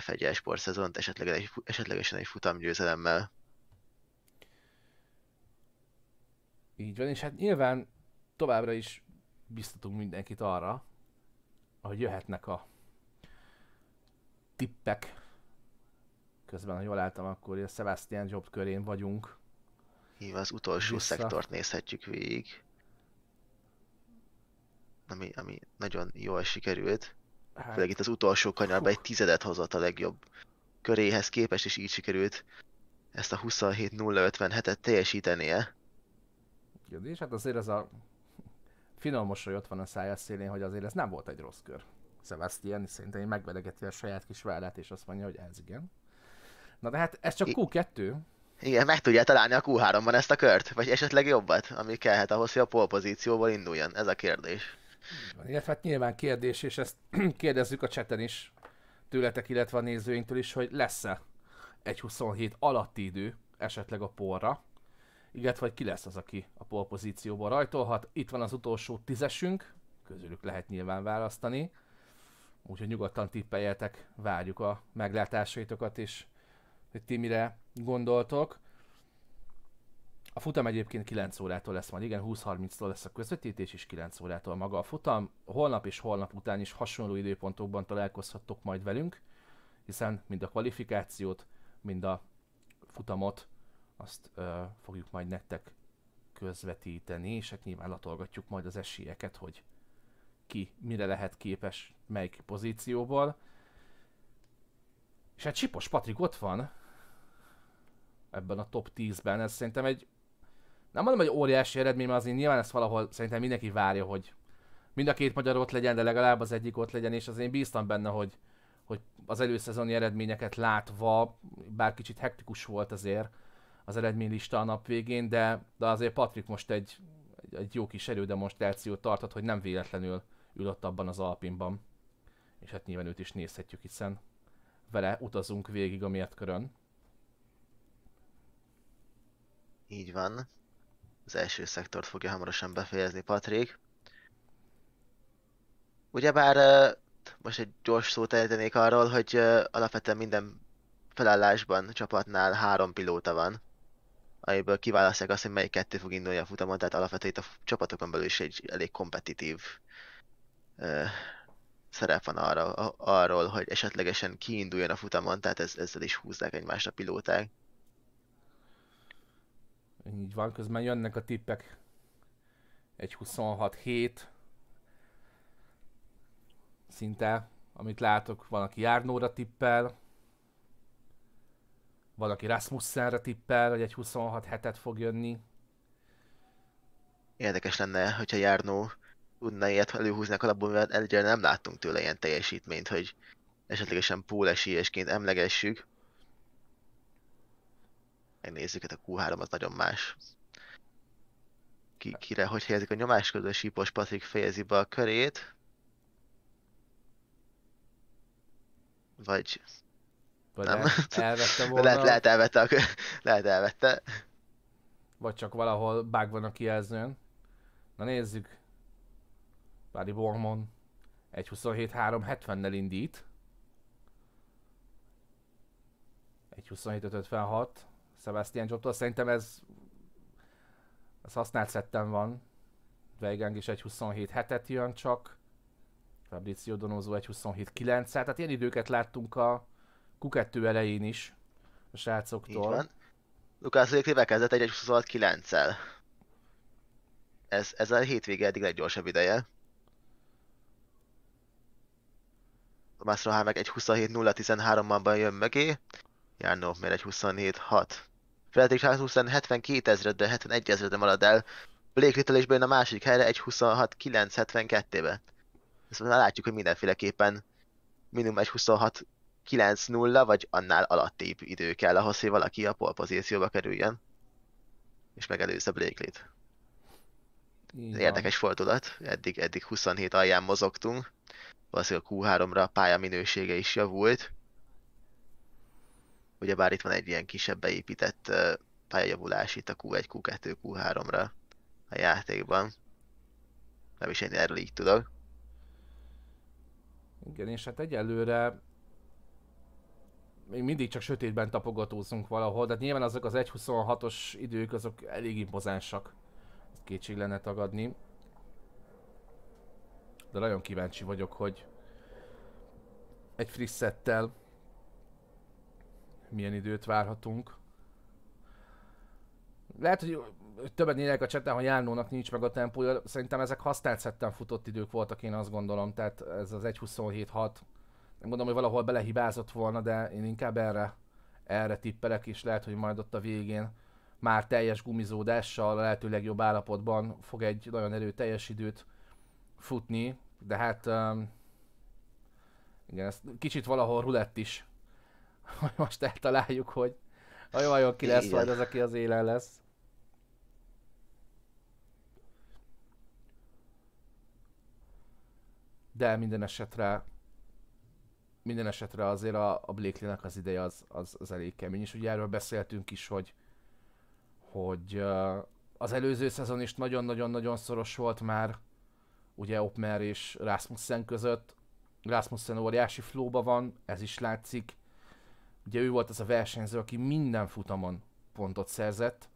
Speaker 3: f 1 szezont, esetleg egy, esetlegesen egy győzelemmel.
Speaker 2: Így van, és hát nyilván továbbra is biztatunk mindenkit arra, ahogy jöhetnek a tippek, közben, ha jól álltam, akkor a Sebastian jobb
Speaker 3: körén vagyunk. Így az utolsó Vissza. szektort nézhetjük végig. Ami, ami nagyon jól sikerült. Hát, Főleg itt az utolsó kanyarban egy tizedet hozott a legjobb köréhez képest, és így sikerült ezt a 27.057-et teljesítenie.
Speaker 2: Jó, és hát azért ez a finom mosoly ott van a szája szélén, hogy azért ez nem volt egy rossz kör. Sebastian szerintem megvedegeti a saját kis vállát, és azt mondja, hogy ez igen. Na de hát ez csak Q2.
Speaker 3: Igen, meg tudja találni a Q3-ban ezt a kört, vagy esetleg jobbat, ami kellhet ahhoz, hogy a polpozícióból induljon, ez a kérdés.
Speaker 2: Illetve hát nyilván kérdés, és ezt kérdezzük a cseten is, tőletek, illetve a nézőinktől is, hogy lesz-e egy 27 alatti idő esetleg a porra, illetve vagy ki lesz az, aki a polpozícióban rajtolhat. Itt van az utolsó tízesünk, közülük lehet nyilván választani. Úgyhogy nyugodtan tippeljetek, várjuk a meglátásaitokat is, hogy ti mire gondoltok. A futam egyébként 9 órától lesz majd, igen, 20-30-tól lesz a közvetítés, és 9 órától maga a futam. Holnap és holnap után is hasonló időpontokban találkozhattok majd velünk, hiszen mind a kvalifikációt, mind a futamot azt ö, fogjuk majd nektek közvetíteni, és hát nyilván latolgatjuk majd az esélyeket, hogy ki mire lehet képes, melyik pozícióból. És hát Csipos Patrik ott van ebben a top 10-ben, ez szerintem egy nem mondom, hogy óriási eredmény, mert azért nyilván ezt valahol szerintem mindenki várja, hogy mind a két magyar ott legyen, de legalább az egyik ott legyen, és azért én bíztam benne, hogy, hogy az előszezoni eredményeket látva, bár kicsit hektikus volt azért, az eredménylista a nap végén, de, de azért Patrik most egy, egy jó kis erődemonstrációt tartott, hogy nem véletlenül ül ott abban az Alpinban. És hát nyilván őt is nézhetjük, hiszen vele utazunk végig a körön.
Speaker 3: Így van. Az első szektort fogja hamarosan befejezni Patrik. Ugyebár most egy gyors szót ejtenék arról, hogy alapvetően minden felállásban csapatnál három pilóta van amiből kiválasztják azt, hogy melyik kettő fog indulni a futamon, tehát alapvetően itt a csapatokon belül is egy elég kompetitív ö, szerep van arra, a, arról, hogy esetlegesen kiinduljon a futamon, tehát ez, ezzel is húzzák egymást a pilóták.
Speaker 2: Így van, közben jönnek a tippek. Egy 26 7 szinte, amit látok, van, aki járnóra tippel, valaki Rasmussenre tippel, hogy egy 26 hetet fog jönni.
Speaker 3: Érdekes lenne, hogyha Járnó tudna ilyet előhúzni kalapból, mert egyre nem láttunk tőle ilyen teljesítményt, hogy esetlegesen esélyesként emlegessük. Megnézzük, hát a Q3 az nagyon más. Ki, kire, hogy helyezik a nyomás közben, Sípos Patrik fejezi be a körét. Vagy vagy nem. elvette volna. Lehet, lehet elvette, a, lehet elvette.
Speaker 2: Vagy csak valahol bug van a kijelzőn. Na nézzük. Buddy Bormon 1.27.370-nel indít. 1.27.56. Sebastian Jobtól szerintem ez az használt szettem van. Weigang is 1.27.7-et jön csak. Fabrizio Donoso 1.27.9-et. Tehát ilyen időket láttunk a Kukettő elején is a srácoktól.
Speaker 3: Lukászék kezdett 1 9 el ez, ez a hétvége eddig leggyorsabb ideje. Tomás Rohán meg egy 27013 0 13 ban jön mögé. Járnó, miért egy 27.6. 6 Fredrik Rasmussen 72 ezredbe, 71 ezredbe marad el. Blake Little is bejön a másik helyre egy 26972 be Ezt már látjuk, hogy mindenféleképpen minimum egy 26 9-0 vagy annál alatti idő kell ahhoz, hogy valaki a polpozícióba kerüljön, és megelőzze Blakely-t. Ja. Érdekes fordulat, eddig, eddig 27 alján mozogtunk, valószínűleg a Q3-ra a pálya minősége is javult. Ugyebár itt van egy ilyen kisebb beépített pályajavulás itt a Q1, Q2, Q3-ra a játékban. Nem is én erről így tudok.
Speaker 2: Igen, és hát egyelőre még mindig csak sötétben tapogatózunk valahol, de hát nyilván azok az 1.26-os idők azok elég impozánsak. Ezt kétség lenne tagadni. De nagyon kíváncsi vagyok, hogy egy frissettel milyen időt várhatunk. Lehet, hogy többen nyílják a cseten, hogy Jánónak nincs meg a tempója, szerintem ezek használt futott idők voltak, én azt gondolom, tehát ez az 1.27.6 Mondom, hogy valahol belehibázott volna, de én inkább erre, erre tippelek, és lehet, hogy majd ott a végén már teljes gumizódással, a lehető legjobb állapotban fog egy nagyon erőteljes időt futni, de hát um, igen, ezt kicsit valahol rulett is, hogy most eltaláljuk, hogy nagyon jó ki lesz vagy majd az, aki az élen lesz. De minden esetre minden esetre azért a, a Blakely-nek az ideje az, az, az elég kemény, és ugye erről beszéltünk is, hogy, hogy az előző szezon is nagyon-nagyon-nagyon szoros volt már, ugye Opmer és Rasmussen között. Rasmussen óriási flóba van, ez is látszik. Ugye ő volt az a versenyző, aki minden futamon pontot szerzett,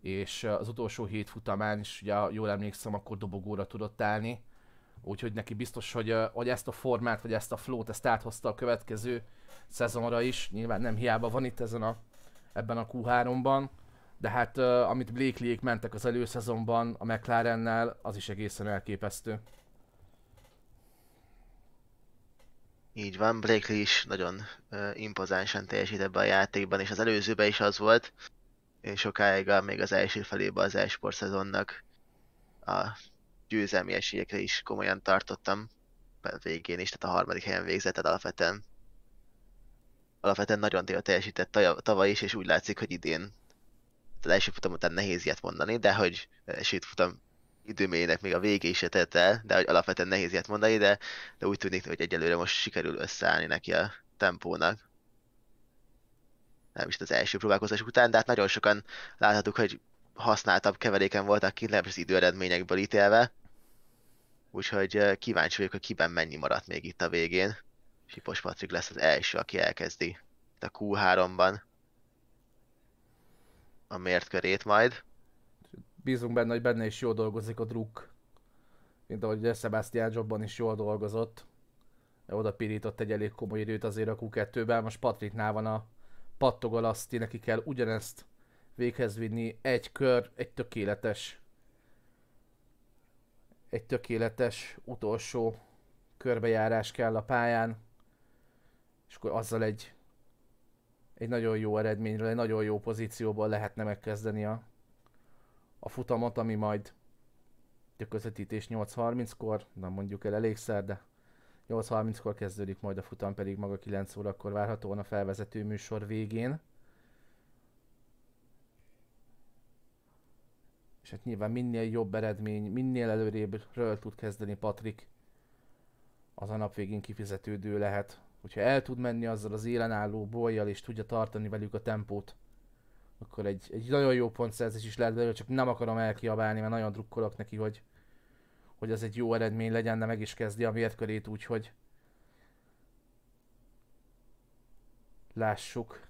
Speaker 2: és az utolsó hét futamán is, ugye jól emlékszem, akkor dobogóra tudott állni Úgyhogy neki biztos, hogy, hogy ezt a formát, vagy ezt a flót, ezt áthozta a következő szezonra is. Nyilván nem hiába van itt ezen a, ebben a Q3-ban. De hát amit blakely mentek az előszezonban a McLarennel, az is egészen elképesztő.
Speaker 3: Így van, Blakely is nagyon uh, impozánsan teljesít ebben a játékban, és az előzőben is az volt, és sokáig a, még az első felében az első szezonnak a győzelmi esélyekre is komolyan tartottam mert végén is, tehát a harmadik helyen végzett, tehát alapvetően alapvetően nagyon jól teljesített tavaly is, és úgy látszik, hogy idén az első futam után nehéz ilyet mondani, de hogy első futam időmének még a végé is tett el, de hogy alapvetően nehéz ilyet mondani, de, de úgy tűnik, hogy egyelőre most sikerül összeállni neki a tempónak. Nem is az első próbálkozás után, de hát nagyon sokan láthatjuk, hogy használtabb keveréken voltak ki, az időeredményekből ítélve. Úgyhogy kíváncsi vagyok, hogy kiben mennyi maradt még itt a végén. Sipos Patrik lesz az első, aki elkezdi itt a Q3-ban a mért körét majd.
Speaker 2: Bízunk benne, hogy benne is jól dolgozik a druk. Mint ahogy ugye Sebastian Jobban is jól dolgozott. oda pirított egy elég komoly időt azért a Q2-ben. Most Patriknál van a pattogalaszti, neki kell ugyanezt véghez vinni egy kör, egy tökéletes egy tökéletes utolsó körbejárás kell a pályán, és akkor azzal egy, egy nagyon jó eredményről, egy nagyon jó pozícióból lehetne megkezdeni a, a futamot, ami majd a közvetítés 8.30-kor, nem mondjuk el elégszer, de 8.30-kor kezdődik majd a futam, pedig maga 9 órakor várhatóan a felvezető műsor végén. és hát nyilván minél jobb eredmény, minél előrébbről tud kezdeni Patrik, az a nap végén kifizetődő lehet. Hogyha el tud menni azzal az álló, bolyjal és tudja tartani velük a tempót, akkor egy, egy nagyon jó pontszerzés is lehet belőle, csak nem akarom elkiabálni, mert nagyon drukkolok neki, hogy, hogy az egy jó eredmény legyen, de meg is kezdi a mérkörét úgyhogy lássuk.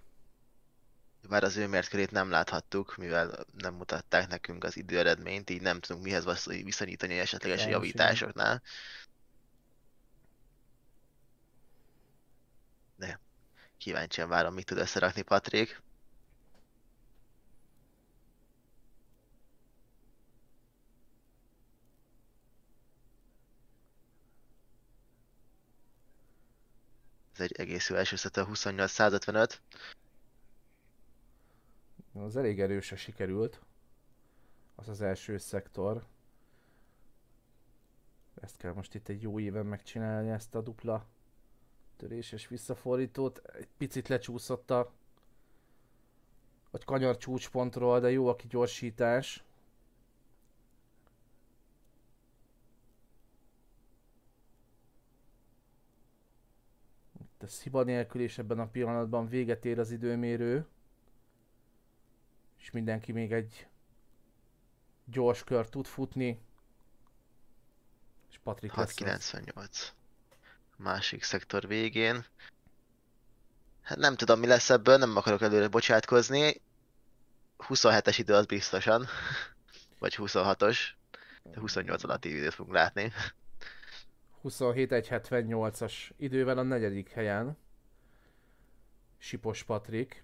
Speaker 3: Már az ő mértkörét nem láthattuk, mivel nem mutatták nekünk az időeredményt, így nem tudunk mihez viszonyítani esetleges Elmoség. javításoknál. De kíváncsian várom, mit tud összerakni Patrik. Ez egy egész jó első összete, 28-155. Az elég erőse sikerült. Az az első szektor.
Speaker 2: Ezt kell most itt egy jó éven megcsinálni, ezt a dupla töréses visszafordítót. Egy picit lecsúszott a, a kanyar csúcspontról, de jó a kigyorsítás. Itt a sziba nélkül és ebben a pillanatban véget ér az időmérő és mindenki még egy gyors kör tud futni.
Speaker 3: És Patrik 698. Másik szektor végén. Hát nem tudom, mi lesz ebből, nem akarok előre bocsátkozni. 27-es idő az biztosan. Vagy 26-os. De 28 alatti időt fogunk látni.
Speaker 2: 27-1-78-as idővel a negyedik helyen. Sipos Patrik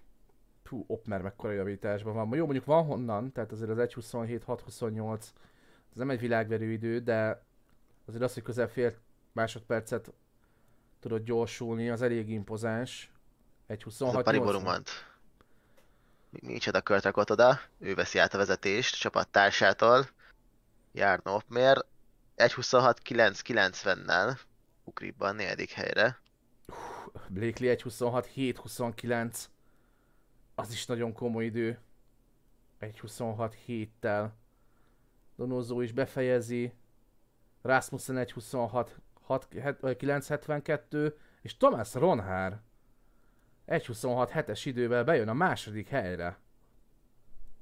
Speaker 2: hú, op már mekkora javításban van. Jó, mondjuk van honnan, tehát azért az 1.27, 6.28, ez nem egy világverő idő, de azért az, hogy közel fél másodpercet tudod gyorsulni, az elég impozáns. 1.26,
Speaker 3: Nincs Micsoda kört rakott oda, ő veszi át a vezetést csapattársától. Járna Opmér, 1.26.9.90-nel ugribban a negyedik helyre. Blakely 1.26.7.29 az is nagyon komoly idő.
Speaker 2: Egy 26 héttel. Donozó is befejezi. Rasmussen egy 26 6, 7, 972 és Thomas
Speaker 3: Ronhár 1.26 hetes idővel bejön a második helyre.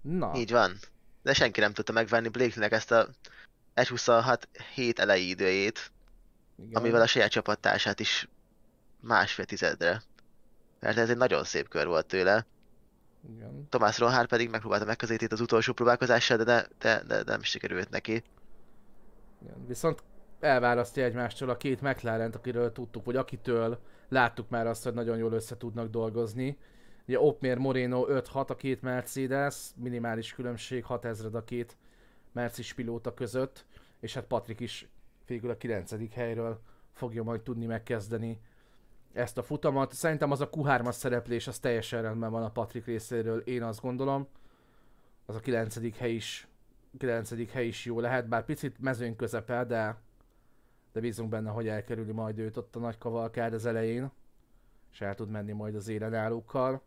Speaker 3: Na. Így van. De senki nem tudta megvenni Blakelynek ezt a 1.26 hét elejé időjét, Igen. amivel a saját csapattársát is másfél tizedre. Mert ez egy nagyon szép kör volt tőle. Igen. Tomás Ronhár pedig megpróbálta megközelíteni az utolsó próbálkozással, de, ne, de, de, de nem sikerült neki.
Speaker 2: Igen. Viszont elválasztja egymástól a két mclaren akiről tudtuk, hogy akitől láttuk már azt, hogy nagyon jól össze tudnak dolgozni. Ugye Opmér Moreno 5-6 a két Mercedes, minimális különbség 6 ezred a két Mercedes pilóta között, és hát Patrik is végül a 9. helyről fogja majd tudni megkezdeni ezt a futamat. Szerintem az a Q3-as szereplés az teljesen rendben van a Patrik részéről, én azt gondolom. Az a 9. hely is, 9. hely is jó lehet, bár picit mezőn közepe, de, de bízunk benne, hogy elkerüli majd őt ott a nagy kavalkád az elején, és el tud menni majd az élenállókkal.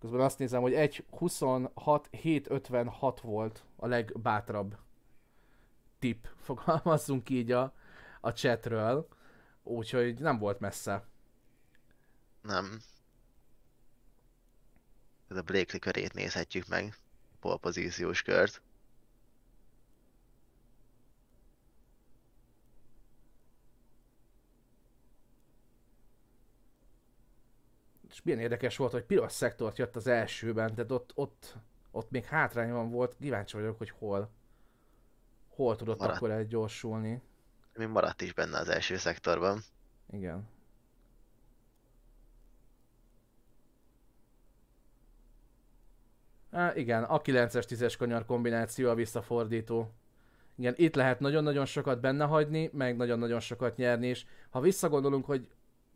Speaker 2: Közben azt nézem, hogy egy 26 756 volt a legbátrabb tip, fogalmazzunk így a, a chatről, úgyhogy nem volt messze
Speaker 3: nem. Ez a Blakely körét nézhetjük meg. Polpozíciós kört.
Speaker 2: És milyen érdekes volt, hogy piros szektort jött az elsőben, de ott, ott, ott még hátrányban volt. Kíváncsi vagyok, hogy hol. Hol tudott maradt. akkor elgyorsulni.
Speaker 3: Mi maradt is benne az első szektorban. Igen.
Speaker 2: igen, a 9-es 10-es kanyar kombináció a visszafordító. Igen, itt lehet nagyon-nagyon sokat benne hagyni, meg nagyon-nagyon sokat nyerni, és ha visszagondolunk, hogy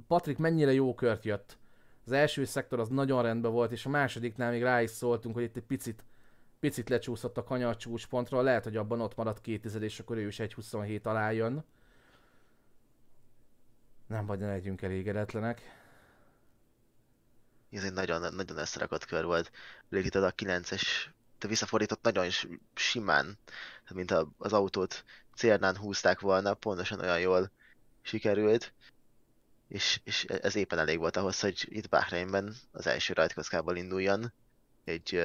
Speaker 2: Patrik mennyire jó kört jött. Az első szektor az nagyon rendben volt, és a másodiknál még rá is szóltunk, hogy itt egy picit, picit lecsúszott a kanyar csúcspontra, lehet, hogy abban ott maradt tized, és akkor ő is egy 27 alá jön. Nem legyünk elégedetlenek
Speaker 3: ez egy nagyon, nagyon összerakott kör volt. Légíted a 9-es, te visszafordított nagyon simán, mint az autót célnán húzták volna, pontosan olyan jól sikerült, és, és ez éppen elég volt ahhoz, hogy itt Bahreinben az első rajtkockából induljon, egy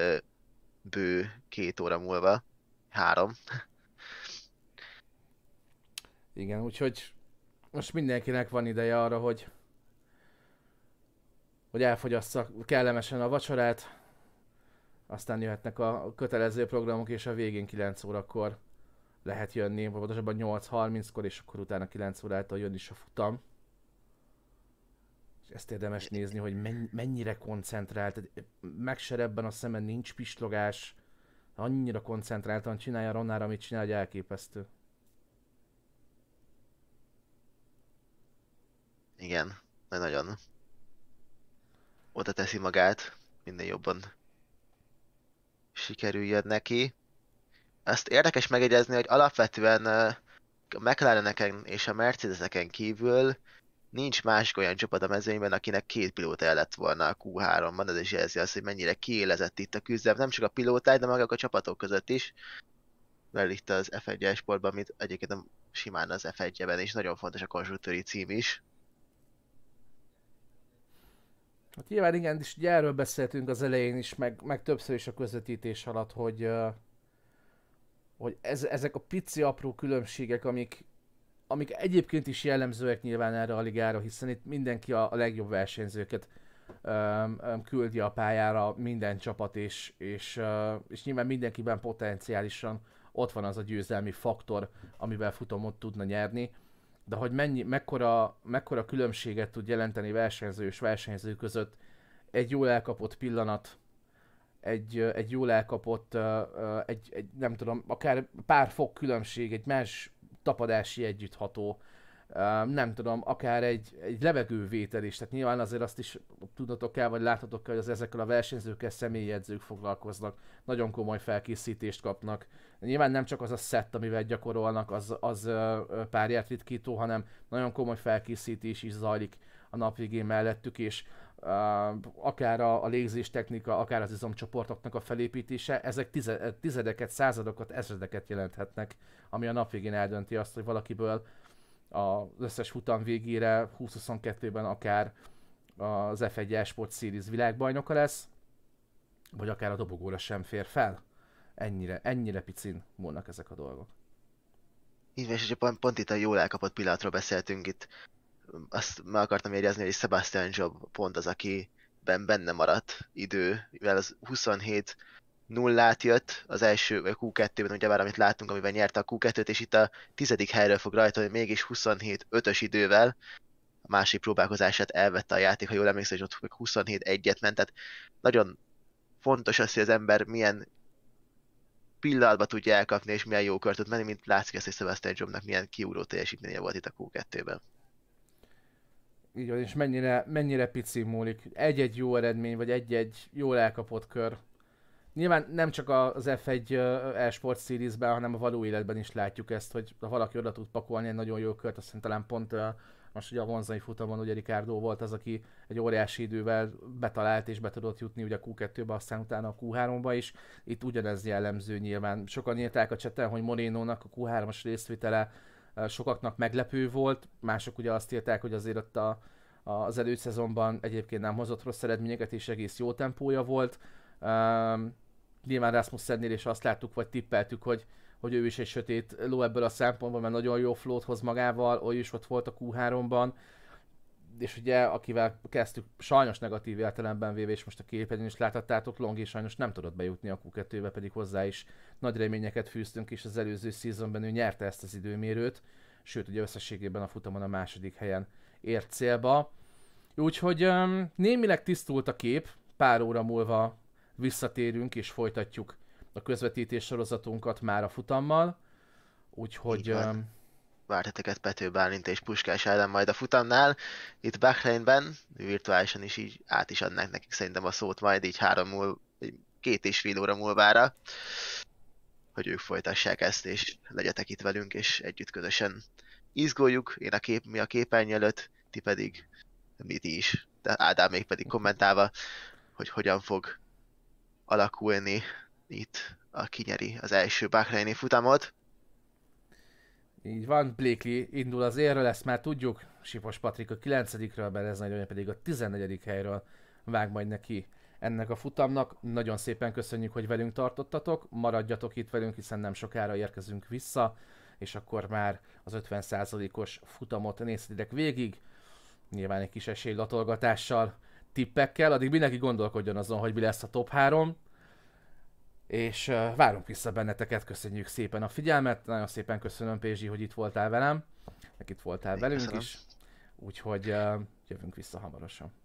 Speaker 3: bő két óra múlva, három. Igen, úgyhogy most
Speaker 2: mindenkinek van ideje arra, hogy hogy elfogyassza kellemesen a vacsorát, aztán jöhetnek a kötelező programok, és a végén 9 órakor lehet jönni, vagy pontosabban 8.30-kor, és akkor utána 9 órától jön is a futam. És ezt érdemes nézni, hogy mennyire koncentrált, meg se ebben a szemen nincs pislogás, annyira koncentráltan csinálja Ronnára, amit csinál, hogy elképesztő.
Speaker 3: Igen, nagyon oda teszi magát, minden jobban sikerüljön neki. Azt érdekes megjegyezni, hogy alapvetően a McLareneken és a Mercedeseken kívül nincs másik olyan csapat a mezőnyben, akinek két pilóta el lett volna a Q3-ban, ez is jelzi azt, hogy mennyire kiélezett itt a küzdelem, nem csak a pilóták, de magak a csapatok között is, mert itt az F1 es sportban, amit egyébként a simán az f 1 ben és nagyon fontos a konstruktőri cím is,
Speaker 2: Hát nyilván igen, és ugye erről beszéltünk az elején is, meg, meg többször is a közvetítés alatt, hogy, hogy ez, ezek a pici apró különbségek, amik, amik egyébként is jellemzőek nyilván erre a ligára, hiszen itt mindenki a, a legjobb versenyzőket öm, öm, küldi a pályára minden csapat, és, és, öm, és nyilván mindenkiben potenciálisan ott van az a győzelmi faktor, amivel futamot tudna nyerni de hogy mennyi, mekkora, mekkora különbséget tud jelenteni versenyző és versenyző között egy jól elkapott pillanat, egy, egy jól elkapott, egy, egy, nem tudom, akár pár fok különbség, egy más tapadási együttható, nem tudom, akár egy, egy levegővétel is, tehát nyilván azért azt is tudnotok kell, vagy láthatok kell, hogy az ezekkel a versenyzőkkel személyedzők foglalkoznak, nagyon komoly felkészítést kapnak. Nyilván nem csak az a szett, amivel gyakorolnak, az, az párját ritkító, hanem nagyon komoly felkészítés is zajlik a végén mellettük, és akár a, a légzés technika, akár az izomcsoportoknak a felépítése, ezek tize, tizedeket, századokat, ezredeket jelenthetnek, ami a nap végén eldönti azt, hogy valakiből az összes futam végére 2022-ben akár az F1 Sport Series világbajnoka lesz, vagy akár a dobogóra sem fér fel. Ennyire, ennyire picin múlnak ezek a dolgok.
Speaker 3: Így van, és pont, pont itt a jól elkapott pillanatról beszéltünk itt. Azt meg akartam jegyezni, hogy Sebastian Job pont az, aki ben benne maradt idő, mivel az 27 nullát jött az első, vagy Q2-ben, már amit láttunk, amiben nyerte a Q2-t, és itt a tizedik helyről fog rajta, hogy mégis 27-5-ös idővel a másik próbálkozását elvette a játék, ha jól emlékszem, és ott 27-1-et ment, tehát nagyon fontos az, hogy az ember milyen pillanatban tudja elkapni, és milyen jó kört tud menni, mint látszik ezt, hogy Sebastian Jobnak milyen kiúró teljesítménye volt itt a Q2-ben.
Speaker 2: Így van, és mennyire, mennyire pici múlik. Egy-egy jó eredmény, vagy egy-egy jól elkapott kör nyilván nem csak az F1 eSport Series-ben, hanem a való életben is látjuk ezt, hogy ha valaki oda tud pakolni egy nagyon jó kört, aztán talán pont most ugye a vonzai futamon ugye Ricardo volt az, aki egy óriási idővel betalált és be tudott jutni ugye a Q2-be, aztán utána a Q3-ba is. Itt ugyanez jellemző nyilván. Sokan írták a cseten, hogy Morénónak a Q3-as részvétele sokaknak meglepő volt, mások ugye azt írták, hogy azért ott a, az előszezonban egyébként nem hozott rossz eredményeket és egész jó tempója volt. Nyilván Rasmussennél is azt láttuk, vagy tippeltük, hogy, hogy ő is egy sötét ló ebből a szempontból, mert nagyon jó flót hoz magával, ő is ott volt a Q3-ban, és ugye akivel kezdtük sajnos negatív értelemben véve, és most a képernyőn is láthattátok, Longi sajnos nem tudott bejutni a Q2-be, pedig hozzá is nagy reményeket fűztünk, és az előző szezonban ő nyerte ezt az időmérőt, sőt ugye összességében a futamon a második helyen ért célba. Úgyhogy um, némileg tisztult a kép, pár óra múlva visszatérünk és folytatjuk
Speaker 3: a közvetítés sorozatunkat már a futammal. Úgyhogy... Um... Várheteket Pető Bálint és Puskás Ádám majd a futamnál. Itt Bahreinben virtuálisan is így át is adnánk nekik szerintem a szót majd így három múl, két és fél óra múlvára, hogy ők folytassák ezt, és legyetek itt velünk, és együtt közösen izgoljuk én a kép, mi a képernyő előtt, ti pedig, mi ti is, de Ádám még pedig kommentálva, hogy hogyan fog alakulni itt, aki nyeri az első Bahreini futamot. Így
Speaker 2: van, Blakely indul az érről, ezt már tudjuk. Sipos Patrik a 9-ről, ez nagyon pedig a 14. helyről vág majd neki ennek a futamnak. Nagyon szépen köszönjük, hogy velünk tartottatok, maradjatok itt velünk, hiszen nem sokára érkezünk vissza, és akkor már az 50%-os futamot nézhetitek végig. Nyilván egy kis latolgatással tippekkel, addig mindenki gondolkodjon azon, hogy mi lesz a top 3. És uh, várunk vissza benneteket, köszönjük szépen a figyelmet, nagyon szépen köszönöm Pézsi, hogy itt voltál
Speaker 3: velem, meg itt voltál Én velünk köszönöm. is, úgyhogy uh, jövünk vissza hamarosan.